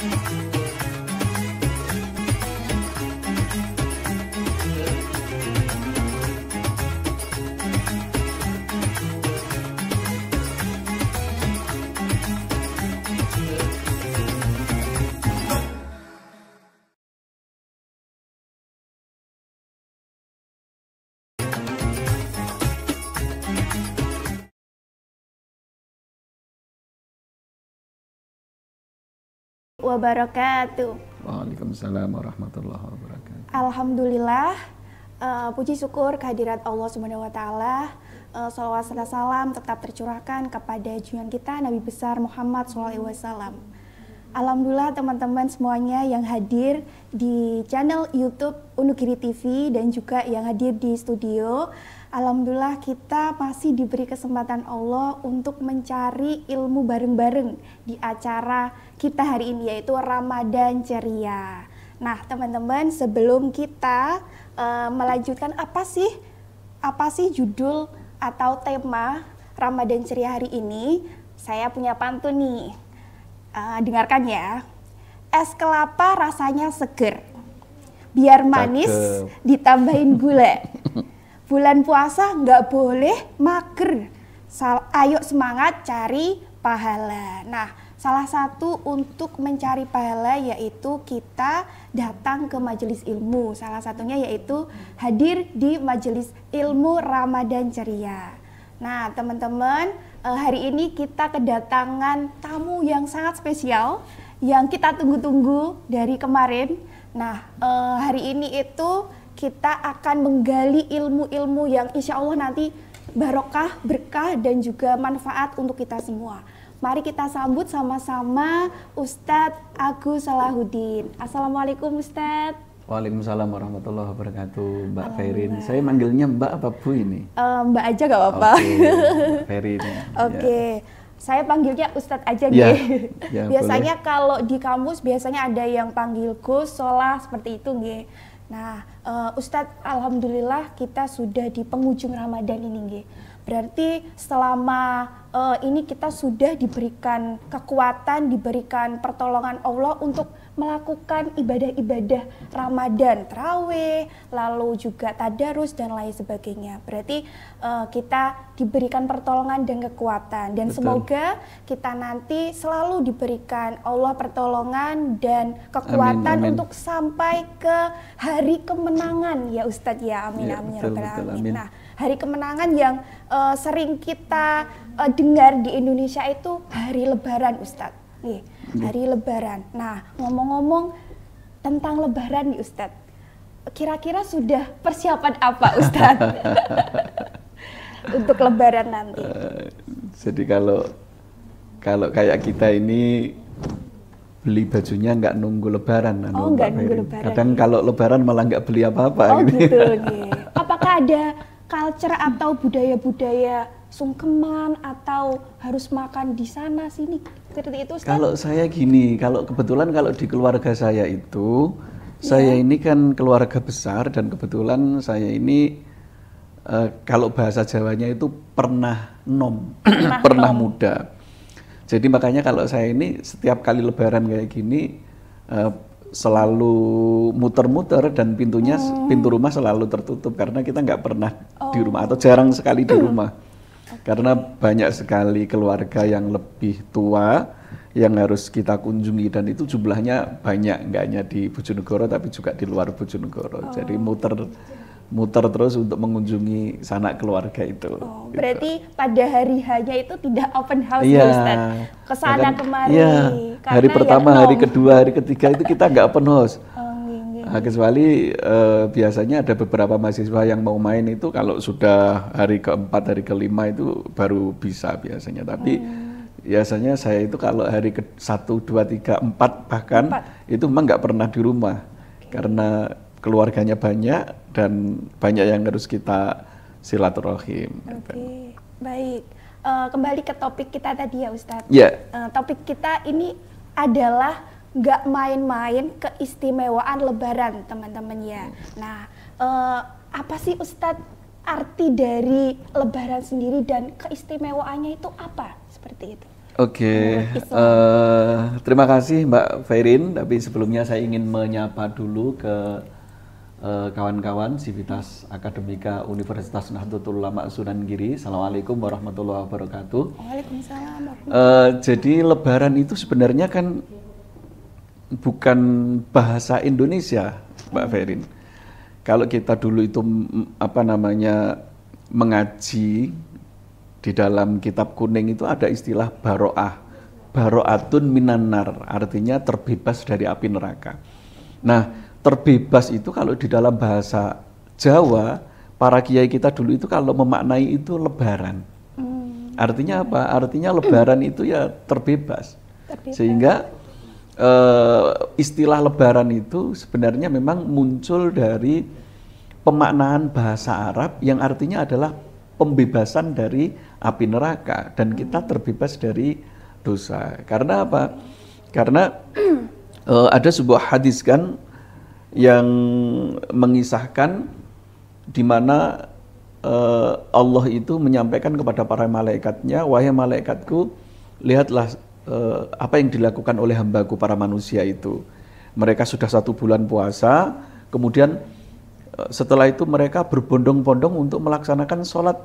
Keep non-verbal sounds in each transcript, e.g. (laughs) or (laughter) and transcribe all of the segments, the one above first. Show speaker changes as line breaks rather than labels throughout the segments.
Thank you. wabarakatuh.
Waalaikumsalam warahmatullahi wabarakatuh.
Alhamdulillah,
uh, puji syukur kehadirat Allah Subhanahu wa taala. Uh, Salawat serta salam tetap tercurahkan kepada junjungan kita Nabi besar Muhammad SAW. Alhamdulillah teman-teman semuanya yang hadir di channel YouTube Unukiri TV dan juga yang hadir di studio Alhamdulillah kita masih diberi kesempatan Allah untuk mencari ilmu bareng-bareng di acara kita hari ini yaitu Ramadan Ceria. Nah, teman-teman, sebelum kita uh, melanjutkan apa sih apa sih judul atau tema Ramadan Ceria hari ini, saya punya pantun nih. Uh, dengarkan ya. Es kelapa rasanya seger. Biar manis Cakep. ditambahin gula. (laughs) bulan puasa nggak boleh mager. Sal ayo semangat cari pahala. Nah, salah satu untuk mencari pahala yaitu kita datang ke majelis ilmu. Salah satunya yaitu hadir di majelis ilmu Ramadan ceria. Nah, teman-teman, eh, hari ini kita kedatangan tamu yang sangat spesial yang kita tunggu-tunggu dari kemarin. Nah, eh, hari ini itu kita akan menggali ilmu-ilmu yang insya Allah nanti barokah, berkah, dan juga manfaat untuk kita semua. Mari kita sambut sama-sama Ustadz Agus Salahuddin. Assalamualaikum Ustadz.
Waalaikumsalam warahmatullahi wabarakatuh Mbak Ferin. Saya manggilnya Mbak apa Bu ini?
Uh, Mbak aja gak apa-apa.
Ferin. Oke. okay.
(laughs) Ya. Saya panggilnya Ustadz aja ya, deh. Ya, (laughs) biasanya kalau di kampus biasanya ada yang panggil Gus, Solah seperti itu nih. Nah, uh, Ustadz alhamdulillah kita sudah di penghujung Ramadan ini nge. Berarti selama uh, ini kita sudah diberikan kekuatan, diberikan pertolongan Allah untuk melakukan ibadah-ibadah Ramadan, Traweh, lalu juga Tadarus dan lain sebagainya. Berarti uh, kita diberikan pertolongan dan kekuatan dan Betul. semoga kita nanti selalu diberikan Allah pertolongan dan kekuatan amin, amin. untuk sampai ke hari kemenangan ya Ustadz ya. Amin ya, amin, betul, ya, betul, amin. Nah, hari kemenangan yang uh, sering kita uh, dengar di Indonesia itu hari Lebaran Ustadz. Nih, hari Lebaran. Nah, ngomong-ngomong tentang Lebaran nih Ustadz, kira-kira sudah persiapan apa (laughs) Ustadz untuk Lebaran nanti?
Uh, jadi kalau kalau kayak kita ini beli bajunya nggak nunggu lebaran anu, oh, nggak nunggu lebaran kadang ya. kalau lebaran malah nggak beli apa-apa oh, gitu, gitu
(laughs) apakah ada culture atau budaya-budaya sungkeman atau harus makan di sana sini seperti itu Ustaz? Kalau
saya gini, kalau kebetulan kalau di keluarga saya itu ya. saya ini kan keluarga besar dan kebetulan saya ini uh, kalau bahasa Jawanya itu pernah nom, pernah, (clears throat) pernah nom. muda. Jadi makanya kalau saya ini setiap kali lebaran kayak gini uh, selalu muter-muter dan pintunya oh. pintu rumah selalu tertutup karena kita nggak pernah oh. di rumah atau jarang sekali di (clears throat) rumah. Karena banyak sekali keluarga yang lebih tua yang harus kita kunjungi dan itu jumlahnya banyak nggak hanya di Bojonegoro tapi juga di luar Bojonegoro. Oh. Jadi muter muter terus untuk mengunjungi sanak keluarga itu. Oh, gitu. berarti
gitu. pada hari hanya itu tidak open house ya, Ustaz. Kesana kemari. Ya, hari pertama, ya, hari kedua,
hari ketiga itu kita nggak open house. (laughs) Nah, kecuali eh, biasanya ada beberapa mahasiswa yang mau main itu kalau sudah hari keempat hari kelima itu baru bisa biasanya tapi hmm. biasanya saya itu kalau hari ke satu dua tiga empat bahkan empat. itu memang nggak pernah di rumah okay. karena keluarganya banyak dan banyak yang harus kita silaturahim.
Oke, okay. baik. Uh, kembali ke topik kita tadi ya Ustadz. Yeah. Iya. Uh, topik kita ini adalah nggak main-main keistimewaan Lebaran teman-teman ya. Hmm. Nah, eh, apa sih Ustadz arti dari Lebaran sendiri dan keistimewaannya
itu apa seperti itu?
Oke, okay. uh, eh, terima kasih Mbak Ferin. Tapi sebelumnya saya ingin menyapa dulu ke eh, kawan-kawan uh, Sivitas Akademika Universitas Nahdlatul Ulama Sunan Giri. Assalamualaikum warahmatullahi wabarakatuh.
Waalaikumsalam.
Uh, jadi Lebaran itu sebenarnya kan bukan bahasa Indonesia, Pak hmm. Ferin. Kalau kita dulu itu apa namanya mengaji di dalam kitab kuning itu ada istilah baroah. Baroatun minanar artinya terbebas dari api neraka. Nah, terbebas itu kalau di dalam bahasa Jawa, para kiai kita dulu itu kalau memaknai itu lebaran. Hmm. Artinya apa? Artinya lebaran itu ya terbebas. Sehingga uh, istilah lebaran itu sebenarnya memang muncul dari pemaknaan bahasa Arab yang artinya adalah pembebasan dari api neraka dan kita terbebas dari dosa. Karena apa? Karena uh, (clears throat) ada sebuah hadis kan yang mengisahkan di mana uh, Allah itu menyampaikan kepada para malaikatnya, wahai malaikatku, lihatlah Eh, apa yang dilakukan oleh hambaku para manusia itu. Mereka sudah satu bulan puasa, kemudian eh, setelah itu mereka berbondong-bondong untuk melaksanakan sholat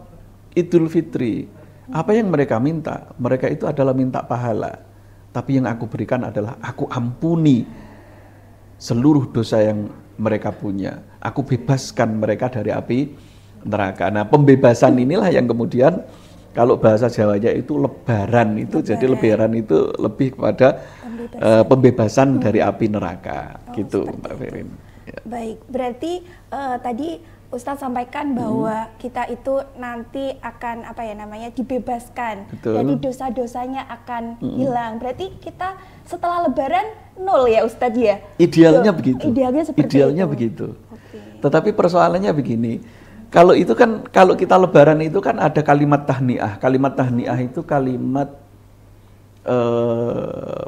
idul fitri. Apa yang mereka minta? Mereka itu adalah minta pahala. Tapi yang aku berikan adalah aku ampuni seluruh dosa yang mereka punya. Aku bebaskan mereka dari api neraka. Nah, pembebasan inilah yang kemudian kalau bahasa Jawanya itu lebaran itu lebaran. jadi lebaran itu lebih kepada pembebasan, uh, pembebasan hmm. dari api neraka oh, gitu Mbak Ferin. Ya.
Baik, berarti uh, tadi Ustadz sampaikan hmm. bahwa hmm. kita itu nanti akan apa ya namanya dibebaskan Betul. jadi dosa-dosanya akan hmm. hilang. Berarti kita setelah Lebaran nol ya Ustadz ya?
Idealnya Yo, begitu. Idealnya seperti Idealnya itu. begitu. Okay. Tetapi persoalannya begini kalau itu kan, kalau kita lebaran itu kan ada kalimat tahniah. Kalimat tahniah itu kalimat eh,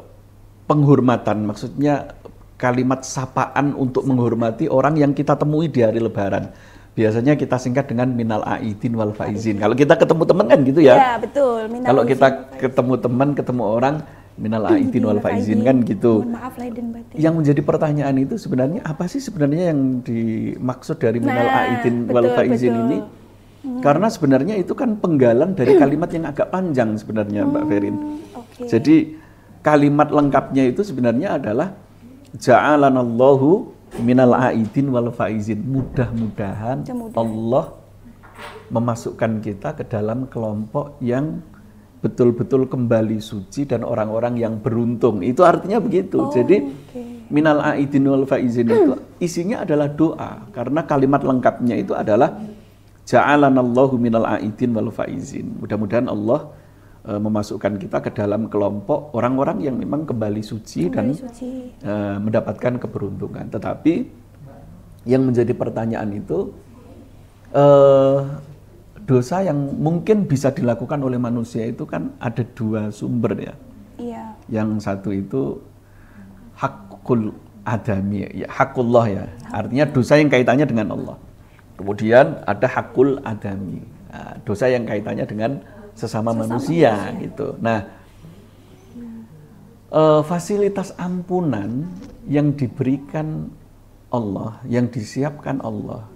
penghormatan. Maksudnya kalimat sapaan untuk menghormati orang yang kita temui di hari lebaran. Biasanya kita singkat dengan minal aidin wal faizin. Kalau kita ketemu teman kan gitu ya. Iya,
betul.
Minal kalau kita
ketemu teman, ketemu orang, minal aidin wal faizin kan gitu. Maaf Yang menjadi pertanyaan itu sebenarnya apa sih sebenarnya yang dimaksud dari minal nah, aidin wal faizin ini? Hmm. Karena sebenarnya itu kan penggalan dari kalimat yang agak panjang sebenarnya Mbak hmm, Ferin. Jadi kalimat lengkapnya itu sebenarnya adalah ja'alanallahu minal aidin wal faizin. Mudah-mudahan Allah memasukkan kita ke dalam kelompok yang betul-betul kembali suci dan orang-orang yang beruntung. Itu artinya begitu. Oh, Jadi
okay.
minal aidin wal faizin itu (clears throat) isinya adalah doa karena kalimat lengkapnya itu adalah ja'alanallahu minal aidin wal faizin. Mudah-mudahan Allah uh, memasukkan kita ke dalam kelompok orang-orang yang memang kembali suci kembali dan suci. Uh, mendapatkan keberuntungan. Tetapi yang menjadi pertanyaan itu uh, dosa yang mungkin bisa dilakukan oleh manusia itu kan ada dua sumber ya. Iya. Yang satu itu hakul adami, ya, hakullah ya. Artinya dosa yang kaitannya dengan Allah. Kemudian ada hakul adami, nah, dosa yang kaitannya dengan sesama, sesama manusia, manusia gitu. Nah, e, fasilitas ampunan yang diberikan Allah, yang disiapkan Allah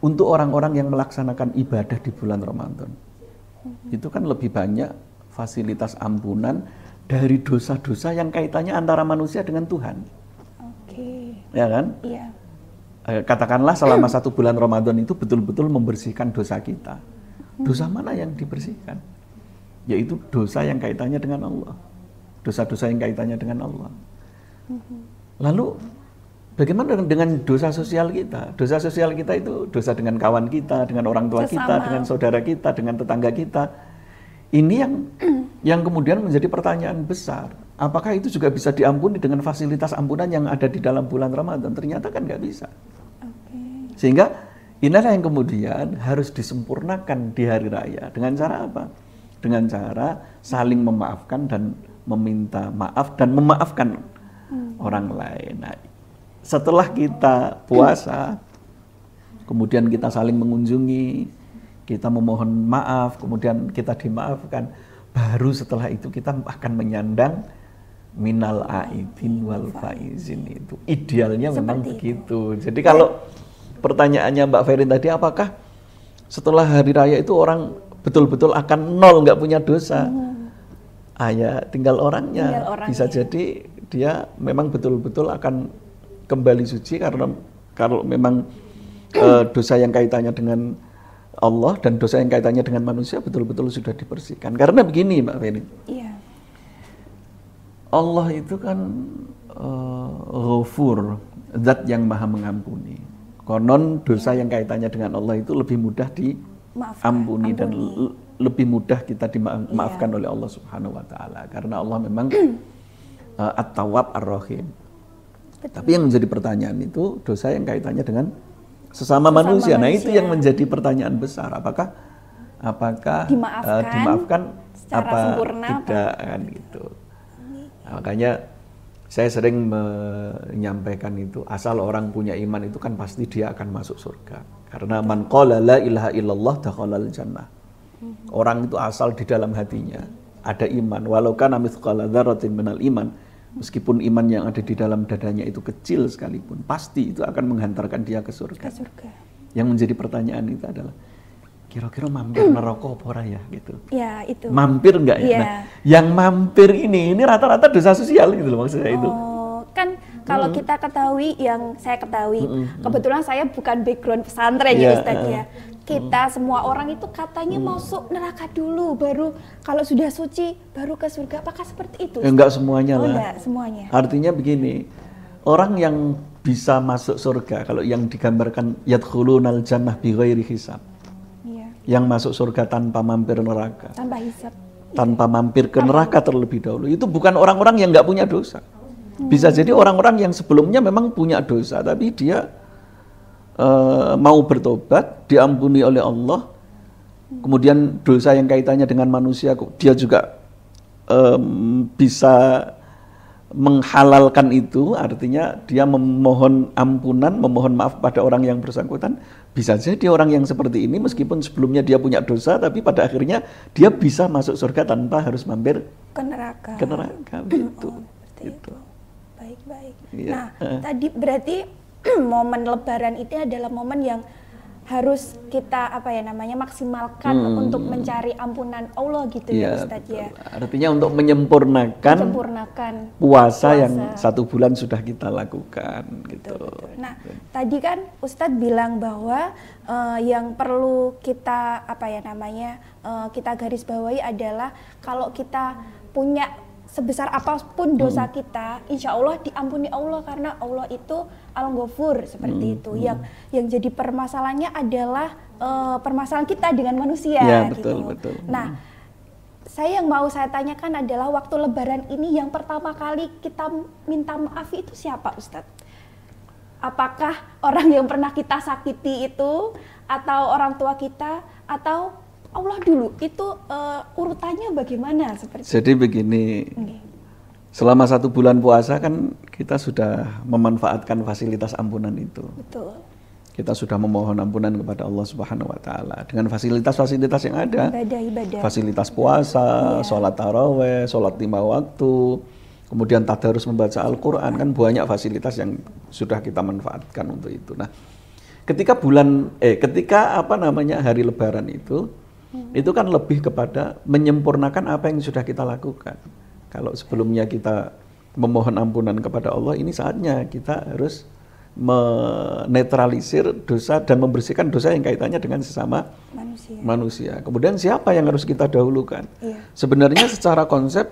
untuk orang-orang yang melaksanakan ibadah di bulan Ramadan. Itu kan lebih banyak fasilitas ampunan dari dosa-dosa yang kaitannya antara manusia dengan Tuhan. Oke. Ya kan? Iya. Eh, katakanlah selama satu bulan Ramadan itu betul-betul membersihkan dosa kita. Dosa hmm. mana yang dibersihkan? Yaitu dosa yang kaitannya dengan Allah. Dosa-dosa yang kaitannya dengan Allah. Hmm. Lalu Bagaimana dengan dosa sosial kita? Dosa sosial kita itu dosa dengan kawan kita, dengan orang tua Sesama. kita, dengan saudara kita, dengan tetangga kita. Ini yang (clears throat) yang kemudian menjadi pertanyaan besar. Apakah itu juga bisa diampuni dengan fasilitas ampunan yang ada di dalam bulan Ramadan? Ternyata kan nggak bisa. Sehingga inilah yang kemudian harus disempurnakan di hari raya. Dengan cara apa? Dengan cara saling memaafkan dan meminta maaf dan memaafkan hmm. orang lain. Nah, setelah kita puasa, kemudian kita saling mengunjungi, kita memohon maaf, kemudian kita dimaafkan, baru setelah itu kita akan menyandang minal aidin wal faizin itu. Idealnya Seperti memang begitu. Jadi kalau pertanyaannya Mbak Ferin tadi apakah setelah hari raya itu orang betul-betul akan nol nggak punya dosa? Ayah hmm. ya, tinggal orangnya. Tinggal orangnya. Bisa jadi dia memang betul-betul akan kembali suci karena kalau memang uh, dosa yang kaitannya dengan Allah dan dosa yang kaitannya dengan manusia betul-betul sudah dibersihkan. Karena begini, Mbak Feni. Iya. Allah itu kan uh, ghafur, zat yang maha mengampuni. Konon dosa yang kaitannya dengan Allah itu lebih mudah
diampuni dan
lebih mudah kita dimaafkan iya. oleh Allah Subhanahu wa taala karena Allah memang uh, At-Tawwab Ar-Rahim. Betul. Tapi yang menjadi pertanyaan itu dosa yang kaitannya dengan sesama, sesama manusia. manusia. Nah, itu yang menjadi pertanyaan besar. Apakah apakah eh, dimaafkan, uh, dimaafkan apa sempurna, tidak apa? kan gitu. Nah, makanya saya sering menyampaikan itu asal orang punya iman itu kan pasti dia akan masuk surga. Karena man qala la ilaha illallah dakhalal jannah. Mhm. Orang itu asal di dalam hatinya ada iman walau kana mithqala dzarratin minal iman meskipun iman yang ada di dalam dadanya itu kecil sekalipun, pasti itu akan menghantarkan dia ke surga. Ke surga. Yang menjadi pertanyaan itu adalah kira-kira mampir hmm. neraka apa ya gitu.
Ya, itu. Mampir
enggak ya? ya. Nah, yang mampir ini ini rata-rata dosa sosial gitu loh maksud saya oh, itu.
kan kalau -hmm. kita ketahui yang saya ketahui, hmm, -hmm. hmm. kebetulan saya bukan background pesantren iya, ya, eh. ya Ustaz ya kita hmm. semua orang itu katanya hmm. masuk neraka dulu baru kalau sudah suci baru ke surga apakah seperti itu? enggak eh, semuanya oh, lah. Enggak semuanya.
Artinya begini, orang yang bisa masuk surga kalau yang digambarkan yadkhulunal jannah bi ghairi hisab. Iya. Yang masuk surga tanpa mampir neraka. Tanpa hisab. Iya. Tanpa mampir ke neraka terlebih dahulu. Itu bukan orang-orang yang nggak punya dosa. Bisa hmm. jadi orang-orang yang sebelumnya memang punya dosa tapi dia e, mau bertobat, diampuni oleh Allah, kemudian dosa yang kaitannya dengan manusia, dia juga e, bisa menghalalkan itu, artinya dia memohon ampunan, memohon maaf pada orang yang bersangkutan. Bisa saja orang yang seperti ini, meskipun sebelumnya dia punya dosa, tapi pada akhirnya dia bisa masuk surga tanpa harus mampir
ke neraka. Ke neraka,
oh, gitu. Oh, gitu.
Baik-baik.
Ya.
Nah, eh.
tadi berarti (clears throat) momen lebaran itu adalah momen yang harus kita apa ya namanya maksimalkan hmm. untuk mencari ampunan Allah gitu ya, ya Ustaz ya.
Artinya untuk menyempurnakan,
menyempurnakan puasa, puasa yang satu
bulan sudah kita lakukan gitu. betul. Nah,
tadi kan Ustadz bilang bahwa uh, yang perlu kita apa ya namanya uh, kita garis bawahi adalah kalau kita punya sebesar apapun dosa hmm. kita, insya Allah diampuni Allah karena Allah itu al ghafur seperti hmm. itu. Hmm. Yang yang jadi permasalahannya adalah uh, permasalahan kita dengan manusia. Ya, gitu. betul,
gitu. betul. Nah,
saya yang mau saya tanyakan adalah waktu Lebaran ini yang pertama kali kita minta maaf itu siapa, Ustadz? Apakah orang yang pernah kita sakiti itu, atau orang tua kita, atau Allah dulu itu uh, urutannya bagaimana seperti
Jadi begini. Okay. Selama satu bulan puasa kan kita sudah memanfaatkan fasilitas ampunan itu. Betul. Kita sudah memohon ampunan kepada Allah Subhanahu wa taala dengan fasilitas-fasilitas yang ada.
Ibadah-ibadah.
Fasilitas puasa, yeah. sholat taraweh, sholat lima waktu, kemudian tak harus membaca Al-Qur'an kan banyak fasilitas yang sudah kita manfaatkan untuk itu. Nah, ketika bulan eh ketika apa namanya hari lebaran itu Hmm. Itu kan lebih kepada menyempurnakan apa yang sudah kita lakukan. Kalau sebelumnya kita memohon ampunan kepada Allah, ini saatnya kita harus menetralisir dosa dan membersihkan dosa yang kaitannya dengan sesama manusia. manusia. Kemudian siapa yang harus kita dahulukan? Iya. Sebenarnya secara konsep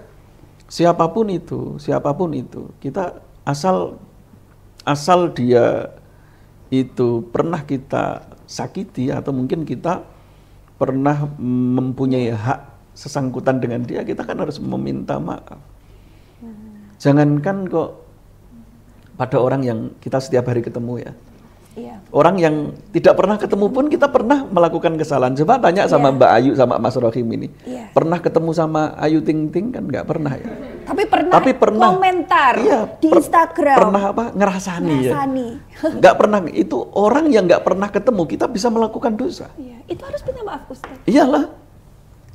siapapun itu, siapapun itu, kita asal asal dia itu pernah kita sakiti atau mungkin kita pernah mempunyai hak sesangkutan dengan dia, kita kan harus meminta maaf. Hmm. Jangankan kok pada orang yang kita setiap hari ketemu ya. Iya. Orang yang tidak pernah ketemu pun kita pernah melakukan kesalahan. Coba tanya sama iya. Mbak Ayu sama Mas Rohim ini. Yeah. Pernah ketemu sama Ayu Ting Ting kan nggak pernah ya.
Tapi pernah, Tapi pernah komentar iya, di per Instagram. Pernah
apa? Ngerasani, ya?
Ngerasani. ya. (laughs) Nggak
pernah itu orang yang nggak pernah ketemu kita bisa melakukan dosa.
Iya. Itu harus punya maaf Ustaz.
Iyalah.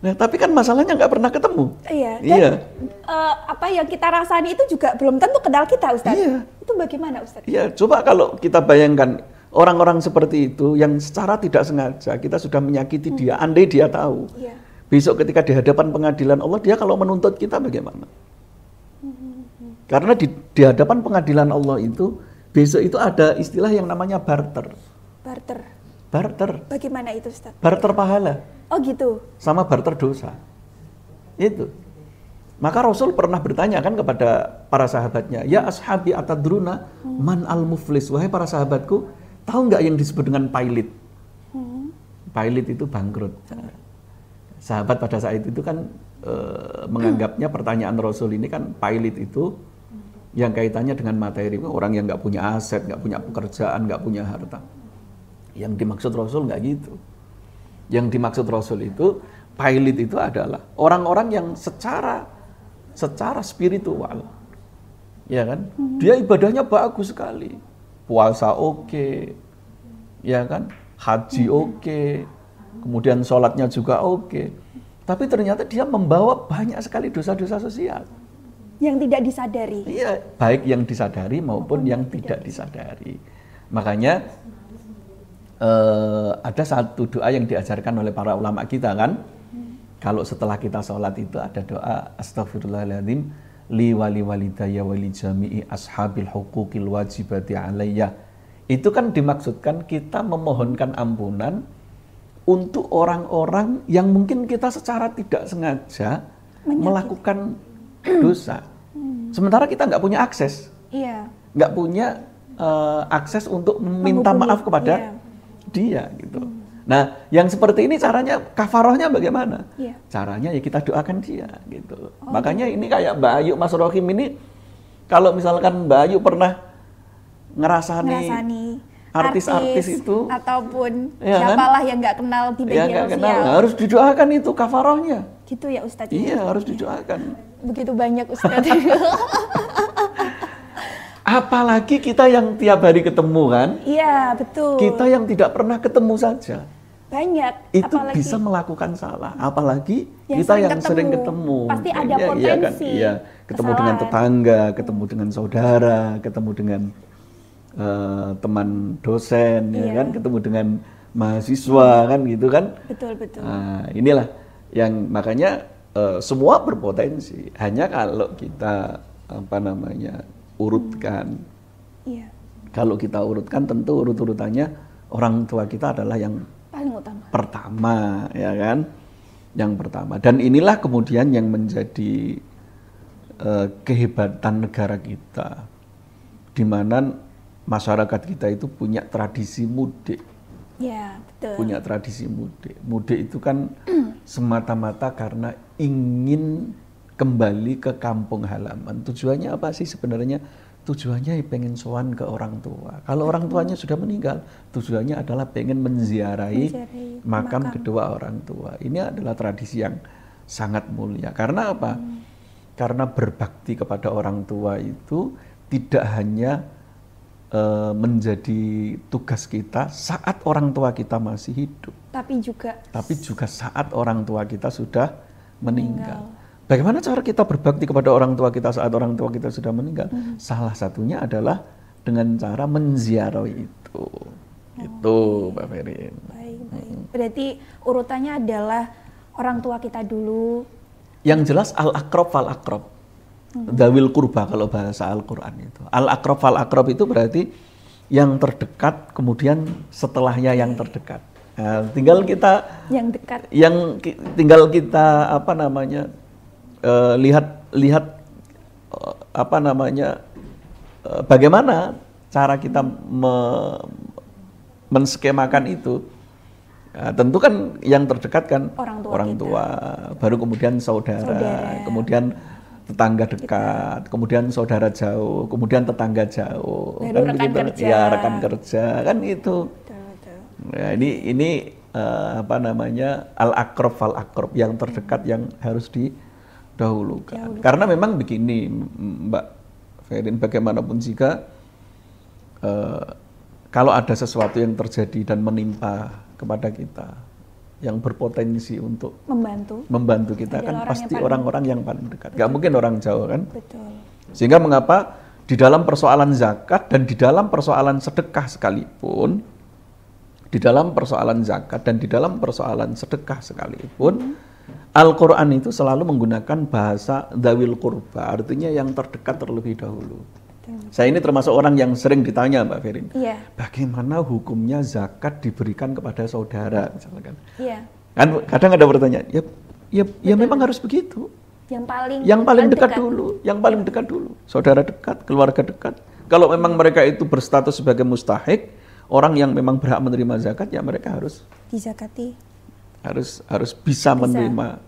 Nah, tapi kan masalahnya nggak pernah ketemu.
Iya. Dan, iya. Uh, apa yang kita rasani itu juga belum tentu kenal kita, Ustaz. Iya.
Itu bagaimana, Ustaz? Iya,
coba kalau kita bayangkan orang-orang seperti itu yang secara tidak sengaja kita sudah menyakiti hmm. dia, andai dia tahu. Yeah. Besok ketika di hadapan pengadilan Allah, dia kalau menuntut kita bagaimana? Hmm. Karena di, di hadapan pengadilan Allah itu, besok itu ada istilah yang namanya barter. Barter. Barter.
Bagaimana itu, Ustaz?
Barter pahala. Oh, gitu. Sama barter dosa. Itu. Maka Rasul pernah bertanya kan kepada para sahabatnya, "Ya ashabi atadruna hmm. man al-muflis?" Wahai para sahabatku, Tahu nggak yang disebut dengan pilot? Hmm. Pilot itu bangkrut. Sahabat pada saat itu kan e, menganggapnya pertanyaan Rasul ini kan pilot itu yang kaitannya dengan materi orang yang nggak punya aset, nggak punya pekerjaan, nggak punya harta. Yang dimaksud Rasul nggak gitu. Yang dimaksud Rasul itu pilot itu adalah orang-orang yang secara secara spiritual, ya kan, hmm. dia ibadahnya bagus sekali, puasa oke, okay, ya kan, haji hmm. oke, okay, kemudian sholatnya juga oke. Okay. Tapi ternyata dia membawa banyak sekali dosa-dosa sosial. Yang tidak disadari. Iya, baik yang disadari maupun, maupun yang tidak, disadari. disadari. Makanya eh, ada satu doa yang diajarkan oleh para ulama kita kan. Hmm. Kalau setelah kita sholat itu ada doa astagfirullahaladzim li wali walidaya wali jami'i ashabil hukukil wajibati alaiya Itu kan dimaksudkan kita memohonkan ampunan untuk orang-orang yang mungkin kita secara tidak sengaja Menyakit. melakukan dosa. Hmm. Sementara kita nggak punya akses. Iya. Nggak punya uh, akses untuk meminta maaf kepada iya. dia gitu. Hmm. Nah, yang seperti ini caranya kafarohnya bagaimana? Yeah. Caranya ya kita doakan dia gitu. Oh. Makanya ini kayak Mbak Ayu Mas Rohim ini kalau misalkan Mbak Ayu pernah ngerasani, artis-artis
itu ataupun ya siapalah kan? yang nggak kenal tidak media ya, kenal. Nah, harus
didoakan itu kafarohnya
gitu ya Ustadz ya? iya ya. harus didoakan begitu banyak Ustadz
(laughs) apalagi kita yang tiap hari ketemu kan
iya betul kita
yang tidak pernah ketemu saja banyak itu apalagi, bisa melakukan salah apalagi yang kita yang ketemu. sering ketemu pasti iya, ada iya, iya kan? potensi ya, kan? ya, ketemu kesalahan. dengan tetangga hmm. ketemu dengan saudara ketemu dengan uh, teman dosen ya. ya kan ketemu dengan mahasiswa kan gitu kan betul betul nah, inilah yang makanya uh, semua berpotensi hanya kalau kita apa namanya urutkan ya. kalau kita urutkan tentu urut urutannya orang tua kita adalah yang paling utama. Pertama, ya kan? Yang pertama. Dan inilah kemudian yang menjadi uh, kehebatan negara kita. Di mana masyarakat kita itu punya tradisi mudik.
Ya, betul. Punya
tradisi mudik. Mudik itu kan (clears throat) semata-mata karena ingin kembali ke kampung halaman. Tujuannya apa sih sebenarnya? tujuannya pengen sowan ke orang tua. Kalau orang tuanya sudah meninggal, tujuannya adalah pengen menziarahi, menziarahi makam, makam kedua orang tua. Ini adalah tradisi yang sangat mulia. Karena apa? Hmm. Karena berbakti kepada orang tua itu tidak hanya uh, menjadi tugas kita saat orang tua kita masih hidup,
tapi juga
tapi juga saat orang tua kita sudah meninggal. meninggal. Bagaimana cara kita berbakti kepada orang tua kita saat orang tua kita sudah meninggal? Hmm. Salah satunya adalah dengan cara menziarahi itu. Oh. Itu Mbak Ferin. Baik, baik. Hmm.
Berarti urutannya adalah orang tua kita dulu.
Yang jelas al-akrob fal akrob. Hmm. Dawil kurba kalau bahasa Al-Qur'an itu. Al-akrob fal akrob itu berarti yang terdekat kemudian setelahnya yang terdekat. Nah, tinggal kita yang dekat yang tinggal kita apa namanya Eh, lihat lihat uh, apa namanya uh, bagaimana cara kita me menskemakan itu Nah, tentu kan yang terdekat kan orang tua, orang tua baru kemudian saudara, saudara, kemudian tetangga gitu. dekat, gitu. kemudian saudara jauh, kemudian tetangga jauh, kemudian kan rekan gitu, kerja. ya rekan kerja kan itu. Betul, betul. Nah, ini ini uh, apa namanya al akrob al akrob yang terdekat yang harus di dahulu dahulukan. Karena memang begini, Mbak Ferin, bagaimanapun jika uh, eh, kalau ada sesuatu yang terjadi dan menimpa kepada kita yang berpotensi untuk
membantu membantu kita kan pasti orang-orang
yang paling dekat. Betul. Gak mungkin orang jauh kan? Betul. Sehingga mengapa di dalam persoalan zakat dan di dalam persoalan sedekah sekalipun di dalam persoalan zakat dan di dalam persoalan sedekah sekalipun hmm Al-Quran itu selalu menggunakan bahasa dawil kurba, artinya yang terdekat terlebih dahulu. Saya ini termasuk orang yang sering ditanya Mbak Ferin, yeah. bagaimana hukumnya zakat diberikan kepada saudara misalkan. Yeah. Kan kadang ada pertanyaan, ya, ya, ya memang harus begitu. Yang paling yang paling dekat, dekat dulu, yang paling dekat dulu, saudara dekat, keluarga dekat. Kalau memang mereka itu berstatus sebagai mustahik, orang yang memang berhak menerima zakat ya mereka harus
dizakati
harus harus bisa, bisa. menerima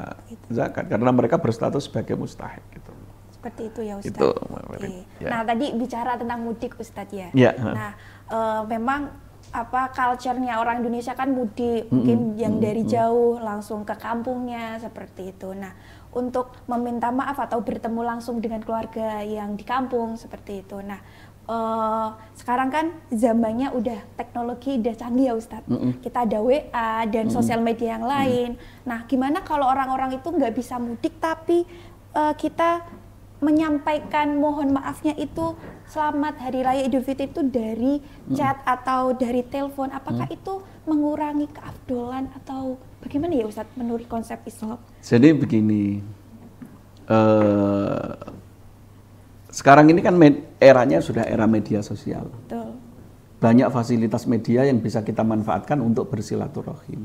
uh, gitu. zakat karena mereka berstatus sebagai mustahik gitu.
Seperti itu ya Ustadz. Itu,
okay. yeah. Nah ya.
tadi bicara tentang mudik Ustadz ya. Yeah. Nah uh, memang apa culture orang Indonesia kan mudik, mm -hmm. mungkin yang mm -hmm. dari jauh langsung ke kampungnya seperti itu. Nah, untuk meminta maaf atau bertemu langsung dengan keluarga yang di kampung seperti itu. Nah, uh, sekarang kan zamannya udah teknologi udah canggih ya Ustadz. Mm -hmm. Kita ada WA dan mm -hmm. sosial media yang lain. Mm -hmm. Nah, gimana kalau orang-orang itu nggak bisa mudik tapi uh, kita menyampaikan mohon maafnya itu selamat hari raya Idul Fitri itu dari chat mm atau dari telepon. Apakah mm itu mengurangi keabdolan atau bagaimana ya Ustadz menurut konsep Islam?
Jadi begini. Uh, sekarang ini kan eranya sudah era media sosial. Betul. Banyak fasilitas media yang bisa kita manfaatkan untuk bersilaturahim.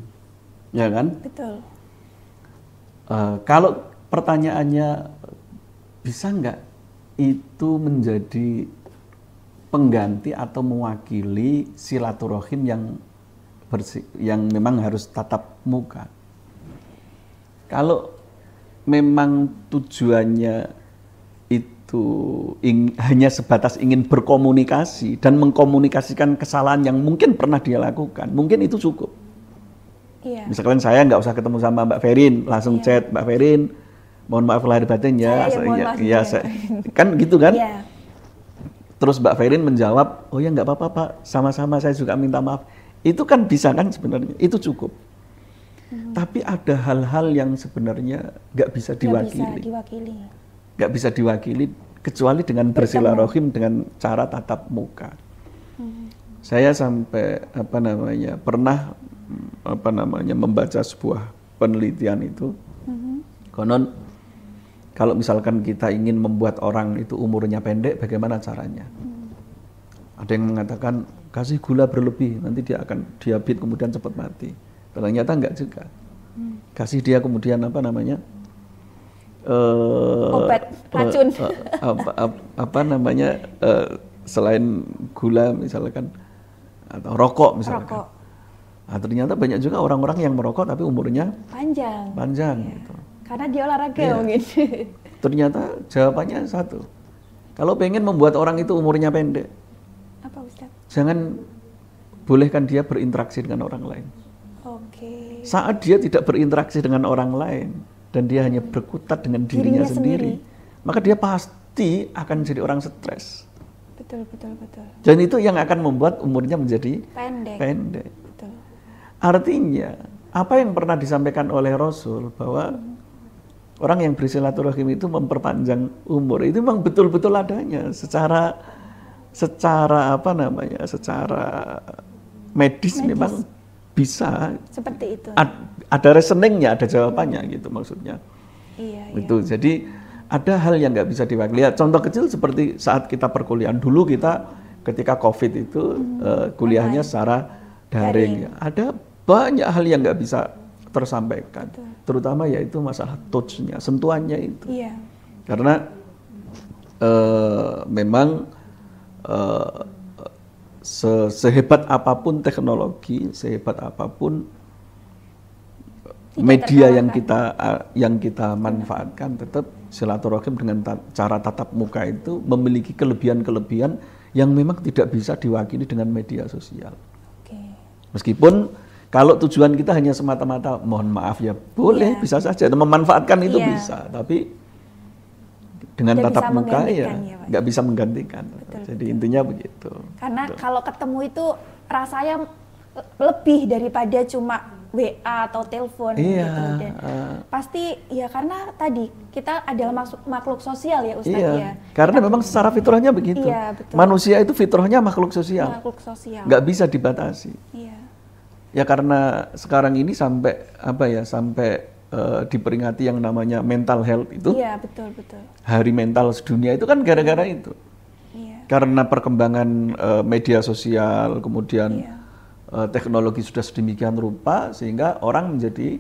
Ya kan? Betul. Uh, kalau pertanyaannya bisa nggak itu menjadi pengganti atau mewakili silaturahim yang bersih, yang memang harus tatap muka. Kalau memang tujuannya itu ing, hanya sebatas ingin berkomunikasi dan mengkomunikasikan kesalahan yang mungkin pernah dia lakukan, mungkin itu cukup. Iya. Misalkan saya nggak usah ketemu sama Mbak Ferin, langsung iya. chat Mbak Ferin, mohon maaf lahir batin ya, saya, ya, ya, saya, kan gitu kan? Iya. Terus Mbak Ferin menjawab, oh ya nggak apa-apa Pak, sama-sama saya juga minta maaf. Itu kan bisa kan sebenarnya, itu cukup. Hmm. Tapi ada hal-hal yang sebenarnya nggak bisa, bisa diwakili nggak bisa diwakili kecuali dengan bersilaturahim dengan cara tatap muka. Hmm. Saya sampai apa namanya pernah apa namanya membaca sebuah penelitian itu, hmm. konon kalau misalkan kita ingin membuat orang itu umurnya pendek, bagaimana caranya? Hmm. Ada yang mengatakan kasih gula berlebih, nanti dia akan diabetes kemudian cepat mati. Ternyata enggak juga. Hmm. Kasih dia kemudian apa namanya? Eh, obat eh, racun. Uh, uh, apa, apa, apa namanya uh, selain gula misalkan atau rokok misalkan. Rokok. Nah, ternyata banyak juga orang-orang yang merokok tapi umurnya panjang. Panjang ya. gitu.
Karena dia olahraga
ya.
mungkin. (laughs)
Ternyata jawabannya satu. Kalau pengen membuat orang itu umurnya pendek. Apa Ustaz? Jangan bolehkan dia berinteraksi dengan orang lain. Saat dia tidak berinteraksi dengan orang lain, dan dia hanya berkutat dengan dirinya, dirinya sendiri, sendiri, maka dia pasti akan jadi orang stres.
Betul, betul, betul.
Dan itu yang akan membuat umurnya menjadi pendek. pendek. Betul. Artinya, apa yang pernah disampaikan oleh Rasul bahwa hmm. orang yang bersilaturahim itu memperpanjang umur itu memang betul-betul adanya secara secara apa namanya? secara medis, medis. memang bisa
seperti itu. Ad,
ada reasoningnya, ada jawabannya hmm. gitu maksudnya. Iya, iya. itu. Iya. Jadi ada hal yang nggak bisa diwakili. Ya, contoh kecil seperti saat kita perkuliahan dulu kita ketika COVID itu hmm. uh, kuliahnya Online. secara daring. daring. Ada banyak hal yang nggak bisa tersampaikan, Betul. terutama yaitu masalah touchnya, sentuhannya itu. Iya. Karena uh, memang uh, se sehebat apapun teknologi, sehebat apapun Tidak media yang kita eh, yang kita manfaatkan tetap silaturahim dengan ta cara tatap muka itu memiliki kelebihan-kelebihan yang memang tidak bisa diwakili dengan media sosial. Oke. Meskipun kalau tujuan kita hanya semata-mata mohon maaf ya boleh yeah. bisa saja memanfaatkan itu yeah. bisa, tapi dengan Udah tatap muka ya, ya nggak ya, bisa menggantikan. Betul, Jadi betul. intinya begitu. Karena betul. kalau
ketemu itu rasanya lebih daripada cuma WA atau telepon gitu iya, gitu. uh, pasti ya karena tadi kita adalah makhluk sosial ya Ustaz iya, ya.
Karena kita, memang secara fiturnya begitu. Iya, betul. Manusia itu fiturnya makhluk sosial.
Makhluk sosial. Nggak
bisa dibatasi. Iya. Ya karena sekarang ini sampai apa ya sampai Eh, diperingati yang namanya mental health itu. Iya,
betul, betul.
Hari mental sedunia itu kan gara-gara itu. Iya. Karena perkembangan uh, media sosial, kemudian iya. uh, teknologi sudah sedemikian rupa sehingga orang menjadi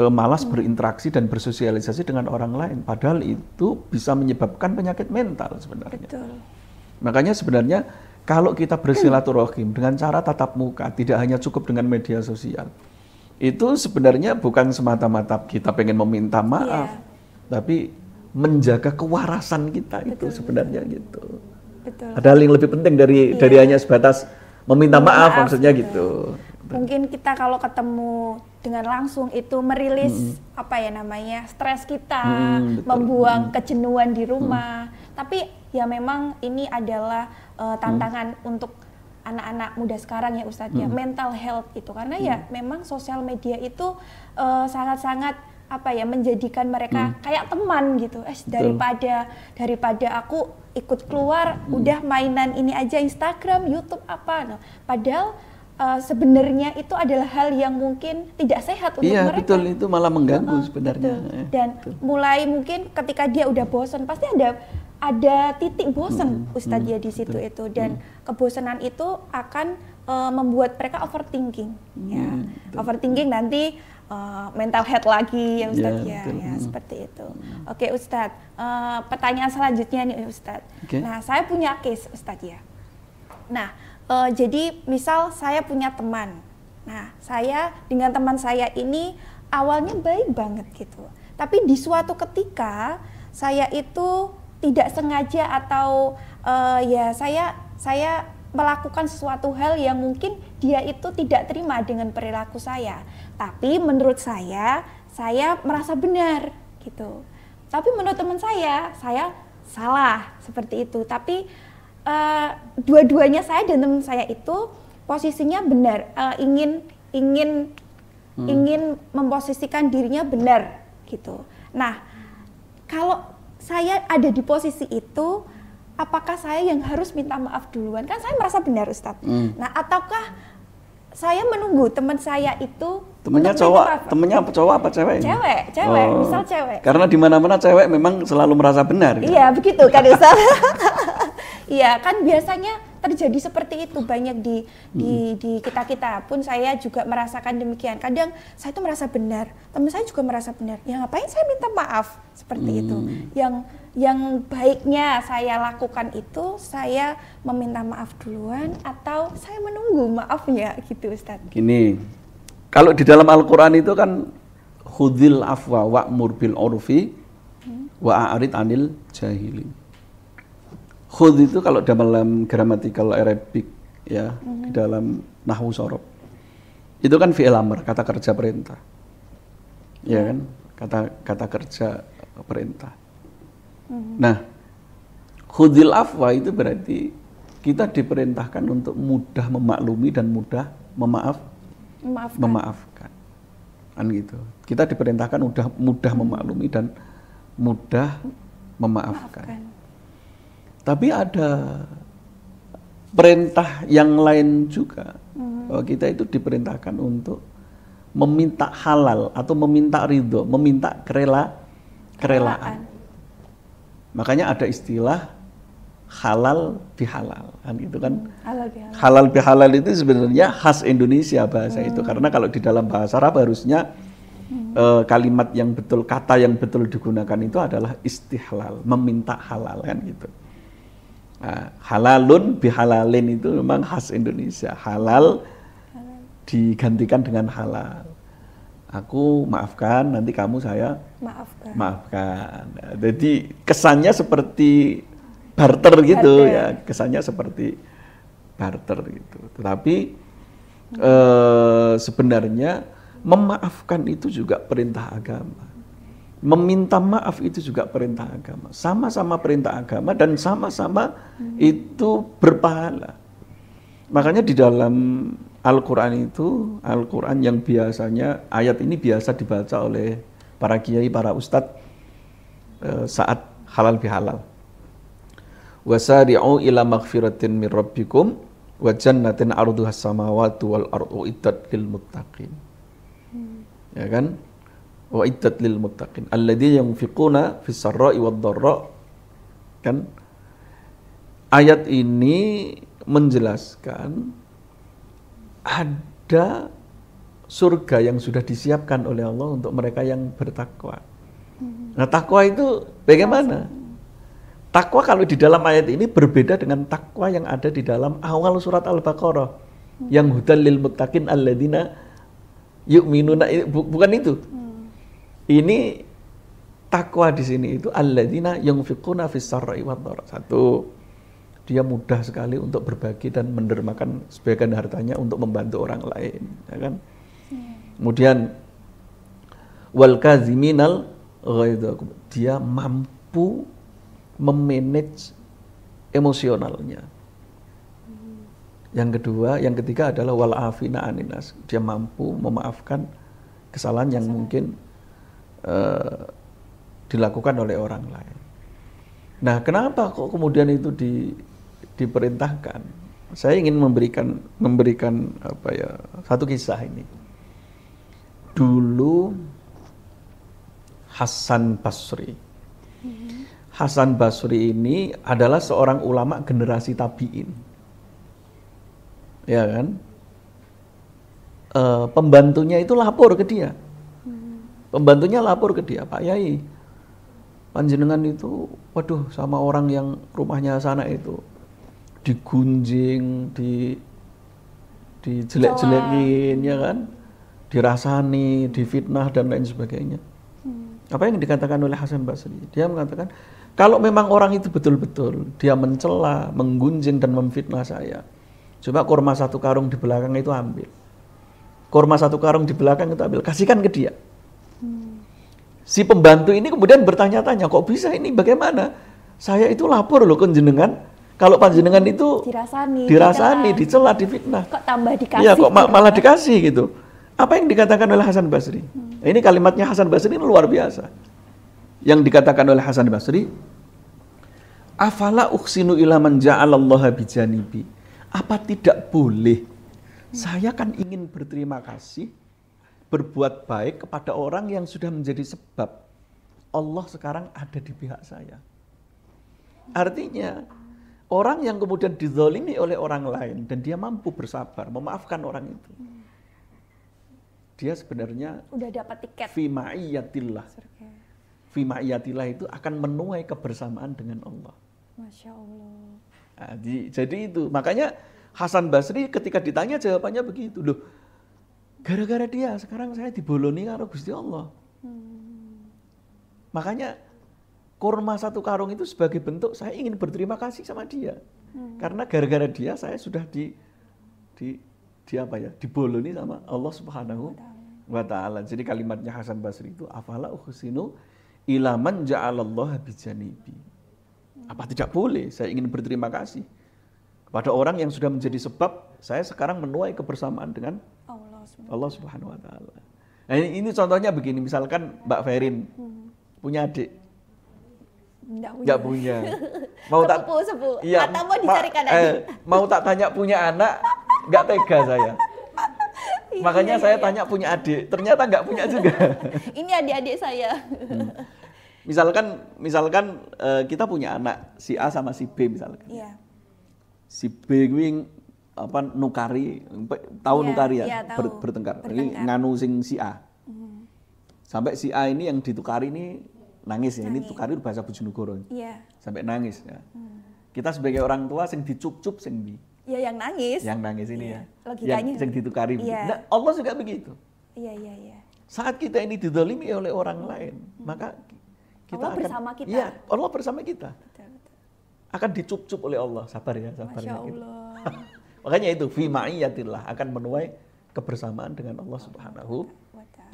uh, malas hmm. berinteraksi dan bersosialisasi dengan orang lain. Padahal itu bisa menyebabkan penyakit mental sebenarnya. Betul. Makanya sebenarnya kalau kita bersilaturahim dengan cara tatap muka, tidak hanya cukup dengan media sosial, itu sebenarnya bukan semata-mata kita pengen meminta iya. maaf, yeah. tapi menjaga kewarasan kita betul, itu sebenarnya gitu. Betul. Ada hal yang lebih penting dari yeah. dari hanya sebatas meminta maaf, maaf maksudnya gitu. gitu.
Mungkin kita kalau ketemu dengan langsung itu merilis hmm. apa ya namanya stres kita, hmm, membuang hmm. kejenuhan di rumah. Hmm. Tapi ya memang ini adalah uh, tantangan hmm. untuk anak-anak muda sekarang ya Ustadz ya, hmm. ya mental health itu karena ya, hmm. ya memang sosial media itu eh, sangat-sangat uh, apa ya menjadikan mereka hmm. kayak teman gitu eh daripada daripada aku ikut keluar hmm. udah mainan ini aja Instagram YouTube apa nah, padahal uh, sebenarnya itu adalah hal yang mungkin tidak sehat untuk iya, mereka.
Iya betul itu malah mengganggu uh, sebenarnya. Betul. Eh, Dan betul.
mulai mungkin ketika dia udah bosan pasti ada ada titik bosen hmm, hmm Ustadz hmm, ya di situ betul. itu dan hmm. kebosanan itu akan uh, membuat mereka overthinking hmm, ya betul. overthinking nanti uh, mental health lagi ya, ya Ustadz ya, ya, betul. ya hmm. seperti itu hmm. oke Ustadz uh, pertanyaan selanjutnya nih Ustadz okay. nah saya punya case Ustadz ya nah uh, jadi misal saya punya teman nah saya dengan teman saya ini awalnya baik banget gitu tapi di suatu ketika saya itu tidak sengaja atau uh, ya saya saya melakukan sesuatu hal yang mungkin dia itu tidak terima dengan perilaku saya. Tapi menurut saya, saya merasa benar gitu. Tapi menurut teman saya, saya salah seperti itu. Tapi uh, dua-duanya saya dan teman saya itu posisinya benar, uh, ingin ingin hmm. ingin memposisikan dirinya benar gitu. Nah, kalau saya ada di posisi itu, apakah saya yang harus minta maaf duluan? Kan saya merasa benar Ustadz. Hmm. Nah, ataukah saya menunggu teman saya itu
temennya cowok temennya apa cowok apa cewek cewek cewek oh. misal cewek karena di mana mana cewek memang selalu merasa benar gitu.
iya begitu kan Ustadz. (laughs) iya kan biasanya terjadi seperti itu banyak di di di kita kita pun saya juga merasakan demikian kadang saya itu merasa benar tapi saya juga merasa benar ya ngapain saya minta maaf seperti hmm. itu mm. yang yang baiknya saya lakukan itu saya meminta maaf duluan atau saya menunggu maafnya gitu Ustaz.
Gini. Kalau di dalam Al-Qur'an itu kan khudzil afwa wa'mur bil urfi hmm. wa arid anil jahili khud itu kalau dalam grammatical Arabic ya, mm-hmm. di dalam nahwu sorob. Itu kan fi'il amr, kata kerja perintah. ya yeah. Ya kan? Kata kata kerja perintah. Mm-hmm. Nah, khudil afwa itu berarti kita diperintahkan untuk mudah memaklumi dan mudah memaaf memaafkan. memaafkan. Kan gitu. Kita diperintahkan mudah mudah mm-hmm. memaklumi dan mudah memaafkan. memaafkan. Tapi ada perintah yang lain juga hmm. bahwa oh, kita itu diperintahkan untuk meminta halal atau meminta ridho, meminta kerela kerelaan. Makanya ada istilah halal bihalal kan gitu kan. Hmm, halal bihalal. Halal bihalal itu sebenarnya khas Indonesia bahasa hmm. itu karena kalau di dalam bahasa Arab harusnya hmm. Eh, kalimat yang betul kata yang betul digunakan itu adalah istihlal, meminta halal kan gitu. Nah, halalun bihalalin itu memang khas Indonesia. Halal digantikan dengan halal. Aku maafkan, nanti kamu saya maafkan. maafkan. Nah, jadi kesannya seperti barter gitu barter. ya, kesannya seperti barter gitu. Tetapi hmm. e, sebenarnya memaafkan itu juga perintah agama. Meminta maaf itu juga perintah agama. Sama-sama perintah agama dan sama-sama hmm. itu berpahala. Makanya di dalam Al-Quran itu, Al-Quran yang biasanya, ayat ini biasa dibaca oleh para kiai, para ustadz eh, saat halal bihalal. Wasari'u ila maghfiratin min rabbikum wa jannatin arduhas samawati wal ardu iddat lil muttaqin. Hmm. Ya kan? wa lil muttaqin alladzina yunfiquna fis sarra'i wad dharra kan ayat ini menjelaskan ada surga yang sudah disiapkan oleh Allah untuk mereka yang bertakwa. Hmm. Nah, takwa itu bagaimana? Takwa kalau di dalam ayat ini berbeda dengan takwa yang ada di dalam awal surat Al-Baqarah hmm. yang hudal lil muttaqin alladzina yu'minuna bukan itu. Hmm. Ini takwa di sini itu alladzina yunfiquna fis sarra'i Satu, dia mudah sekali untuk berbagi dan mendermakan sebagian hartanya untuk membantu orang lain, ya kan? Hmm. Kemudian wal kaziminal dia mampu memanage emosionalnya. Hmm. Yang kedua, yang ketiga adalah wal afina aninas. Dia mampu memaafkan kesalahan yang mungkin Eh, dilakukan oleh orang lain. Nah, kenapa kok kemudian itu di, diperintahkan? Saya ingin memberikan memberikan apa ya satu kisah ini. Dulu Hasan Basri. Hasan Basri ini adalah seorang ulama generasi tabiin, ya kan? E, pembantunya itu lapor ke dia Pembantunya lapor ke dia, Pak Yai, panjenengan itu, waduh, sama orang yang rumahnya sana itu digunjing, di dijelek-jelekin, ya kan? Dirasani, difitnah dan lain sebagainya. Hmm. Apa yang dikatakan oleh Hasan Basri? Dia mengatakan, kalau memang orang itu betul-betul dia mencela, menggunjing dan memfitnah saya, coba kurma satu karung di belakang itu ambil. Kurma satu karung di belakang itu ambil, kasihkan ke dia si pembantu ini kemudian bertanya-tanya, kok bisa ini bagaimana? Saya itu lapor loh ke jenengan, kalau panjenengan itu
dirasani, dirasani, dicela, difitnah. Kok tambah dikasih? Ya, kok ma gitu malah ya?
dikasih gitu. Apa yang dikatakan oleh Hasan Basri? Hmm. Ini kalimatnya Hasan Basri ini luar biasa. Yang dikatakan oleh Hasan Basri, afala uksinu ilaman ja'alallaha bijanibi. Apa tidak boleh? Hmm. Saya kan ingin berterima kasih berbuat baik kepada orang yang sudah menjadi sebab Allah sekarang ada di pihak saya. Artinya orang yang kemudian dizolimi oleh orang lain dan dia mampu bersabar memaafkan orang itu. Dia sebenarnya
udah dapat tiket.
Fimaiyatillah. Fimaiyatillah itu akan menuai kebersamaan dengan Allah.
Masya Allah.
Jadi jadi itu makanya Hasan Basri ketika ditanya jawabannya begitu loh Gara-gara dia sekarang saya diboloni karo Gusti Allah.
Hmm.
Makanya kurma satu karung itu sebagai bentuk saya ingin berterima kasih sama dia. Hmm. Karena gara-gara dia saya sudah di di di apa ya? diboloni sama Allah Subhanahu wa taala. Jadi kalimatnya Hasan Basri itu afala uhsinu ilaman ja'alallahu bijanibi. Hmm. Apa tidak boleh? Saya ingin berterima kasih kepada orang yang sudah menjadi sebab saya sekarang menuai kebersamaan dengan
Allah. Allah
Subhanahu wa taala. Nah, ini, ini contohnya begini, misalkan Mbak Ferin hmm. punya adik.
Enggak punya. Nggak punya. Mau tak sepupu, sepupu. Iya, mau dicarikan ma,
Eh, mau tak tanya punya anak, nggak tega saya. Iya, Makanya iya, saya iya. tanya punya adik, ternyata nggak punya juga.
(laughs) ini adik-adik saya. Hmm.
Misalkan, misalkan uh, kita punya anak si A sama si B misalkan. Iya. Si B wing apa nukari tahu ya, nukari ya, iya, bertengkar. bertengkar. Ini nganu sing si A. Hmm. Sampai si A ini yang ditukari ini nangis ya. Nangis. Ini tukari bahasa Bojonegoro. yeah. Sampai nangis ya. mm. Kita sebagai orang tua sing dicup-cup sing di.
Ya yang nangis. Yang nangis ini ya. ya. Logikanya. Yang sing
ditukari. yeah. Iya. Nah, Allah juga begitu.
Iya iya iya.
Saat kita ini didolimi oleh orang lain, hmm. maka kita Allah akan, bersama kita. Iya, Allah bersama kita. Akan dicup-cup oleh Allah. Sabar ya, sabar Masya ya. Allah.
Gitu. (laughs)
Makanya itu fi ma'iyatillah akan menuai kebersamaan dengan Allah Subhanahu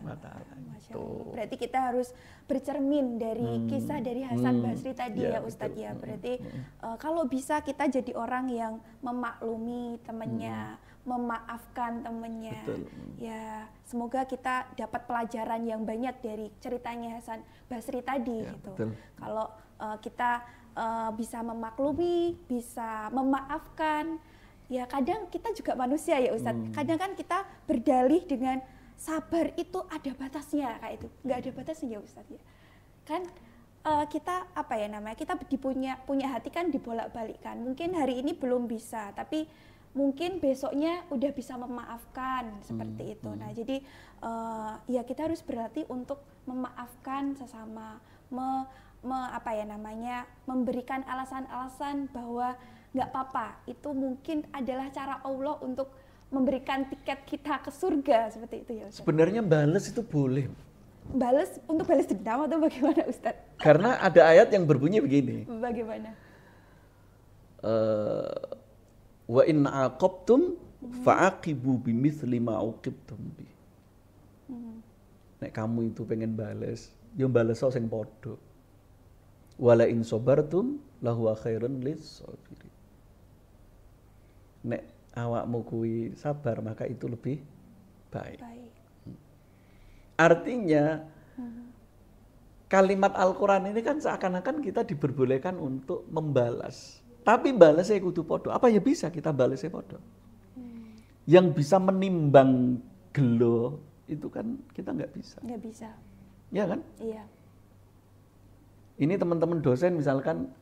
wa taala. Gitu. Berarti
kita harus bercermin dari hmm. kisah dari Hasan hmm. Basri tadi iya, ya, ya Ustadz ya. Hmm, hmm, Berarti hmm. uh, kalau bisa kita jadi orang yang memaklumi temannya, hmm. memaafkan temannya. Ya, semoga kita dapat pelajaran yang banyak dari ceritanya Hasan Basri tadi ya, gitu. Betul. Kalau uh, kita uh, bisa memaklumi, bisa memaafkan ya kadang kita juga manusia ya Ustadz. Hmm. Kadang kan kita berdalih dengan sabar itu ada batasnya kayak itu. Nggak ada batasnya ya Ustadz ya. Kan uh, kita apa ya namanya? Kita dipunya punya hati kan dibolak-balikkan. Mungkin hari ini belum bisa, tapi mungkin besoknya udah bisa memaafkan seperti hmm, itu. Hmm. Nah, jadi uh, ya kita harus berlatih untuk memaafkan sesama, me, me apa ya namanya, memberikan alasan-alasan bahwa nggak apa-apa itu mungkin adalah cara Allah untuk memberikan tiket kita ke surga seperti itu ya Ustaz.
sebenarnya balas itu boleh
balas untuk bales dendam atau bagaimana Ustaz
karena ada ayat yang berbunyi begini bagaimana uh, wa in aqabtum fa'aqibu bimithli ma uqibtum bi hmm. nek kamu itu pengen bales yo bales sing padha wala in sobartum lahu khairun lis nek awakmu mukui sabar maka itu lebih baik. baik. Hmm. Artinya hmm. kalimat Al-Qur'an ini kan seakan-akan kita diperbolehkan untuk membalas. Tapi balasnya kudu podo. Apa ya bisa kita balasnya podo? Hmm. Yang bisa menimbang gelo itu kan kita nggak bisa. Nggak bisa. Ya kan? Iya. Ini teman-teman dosen misalkan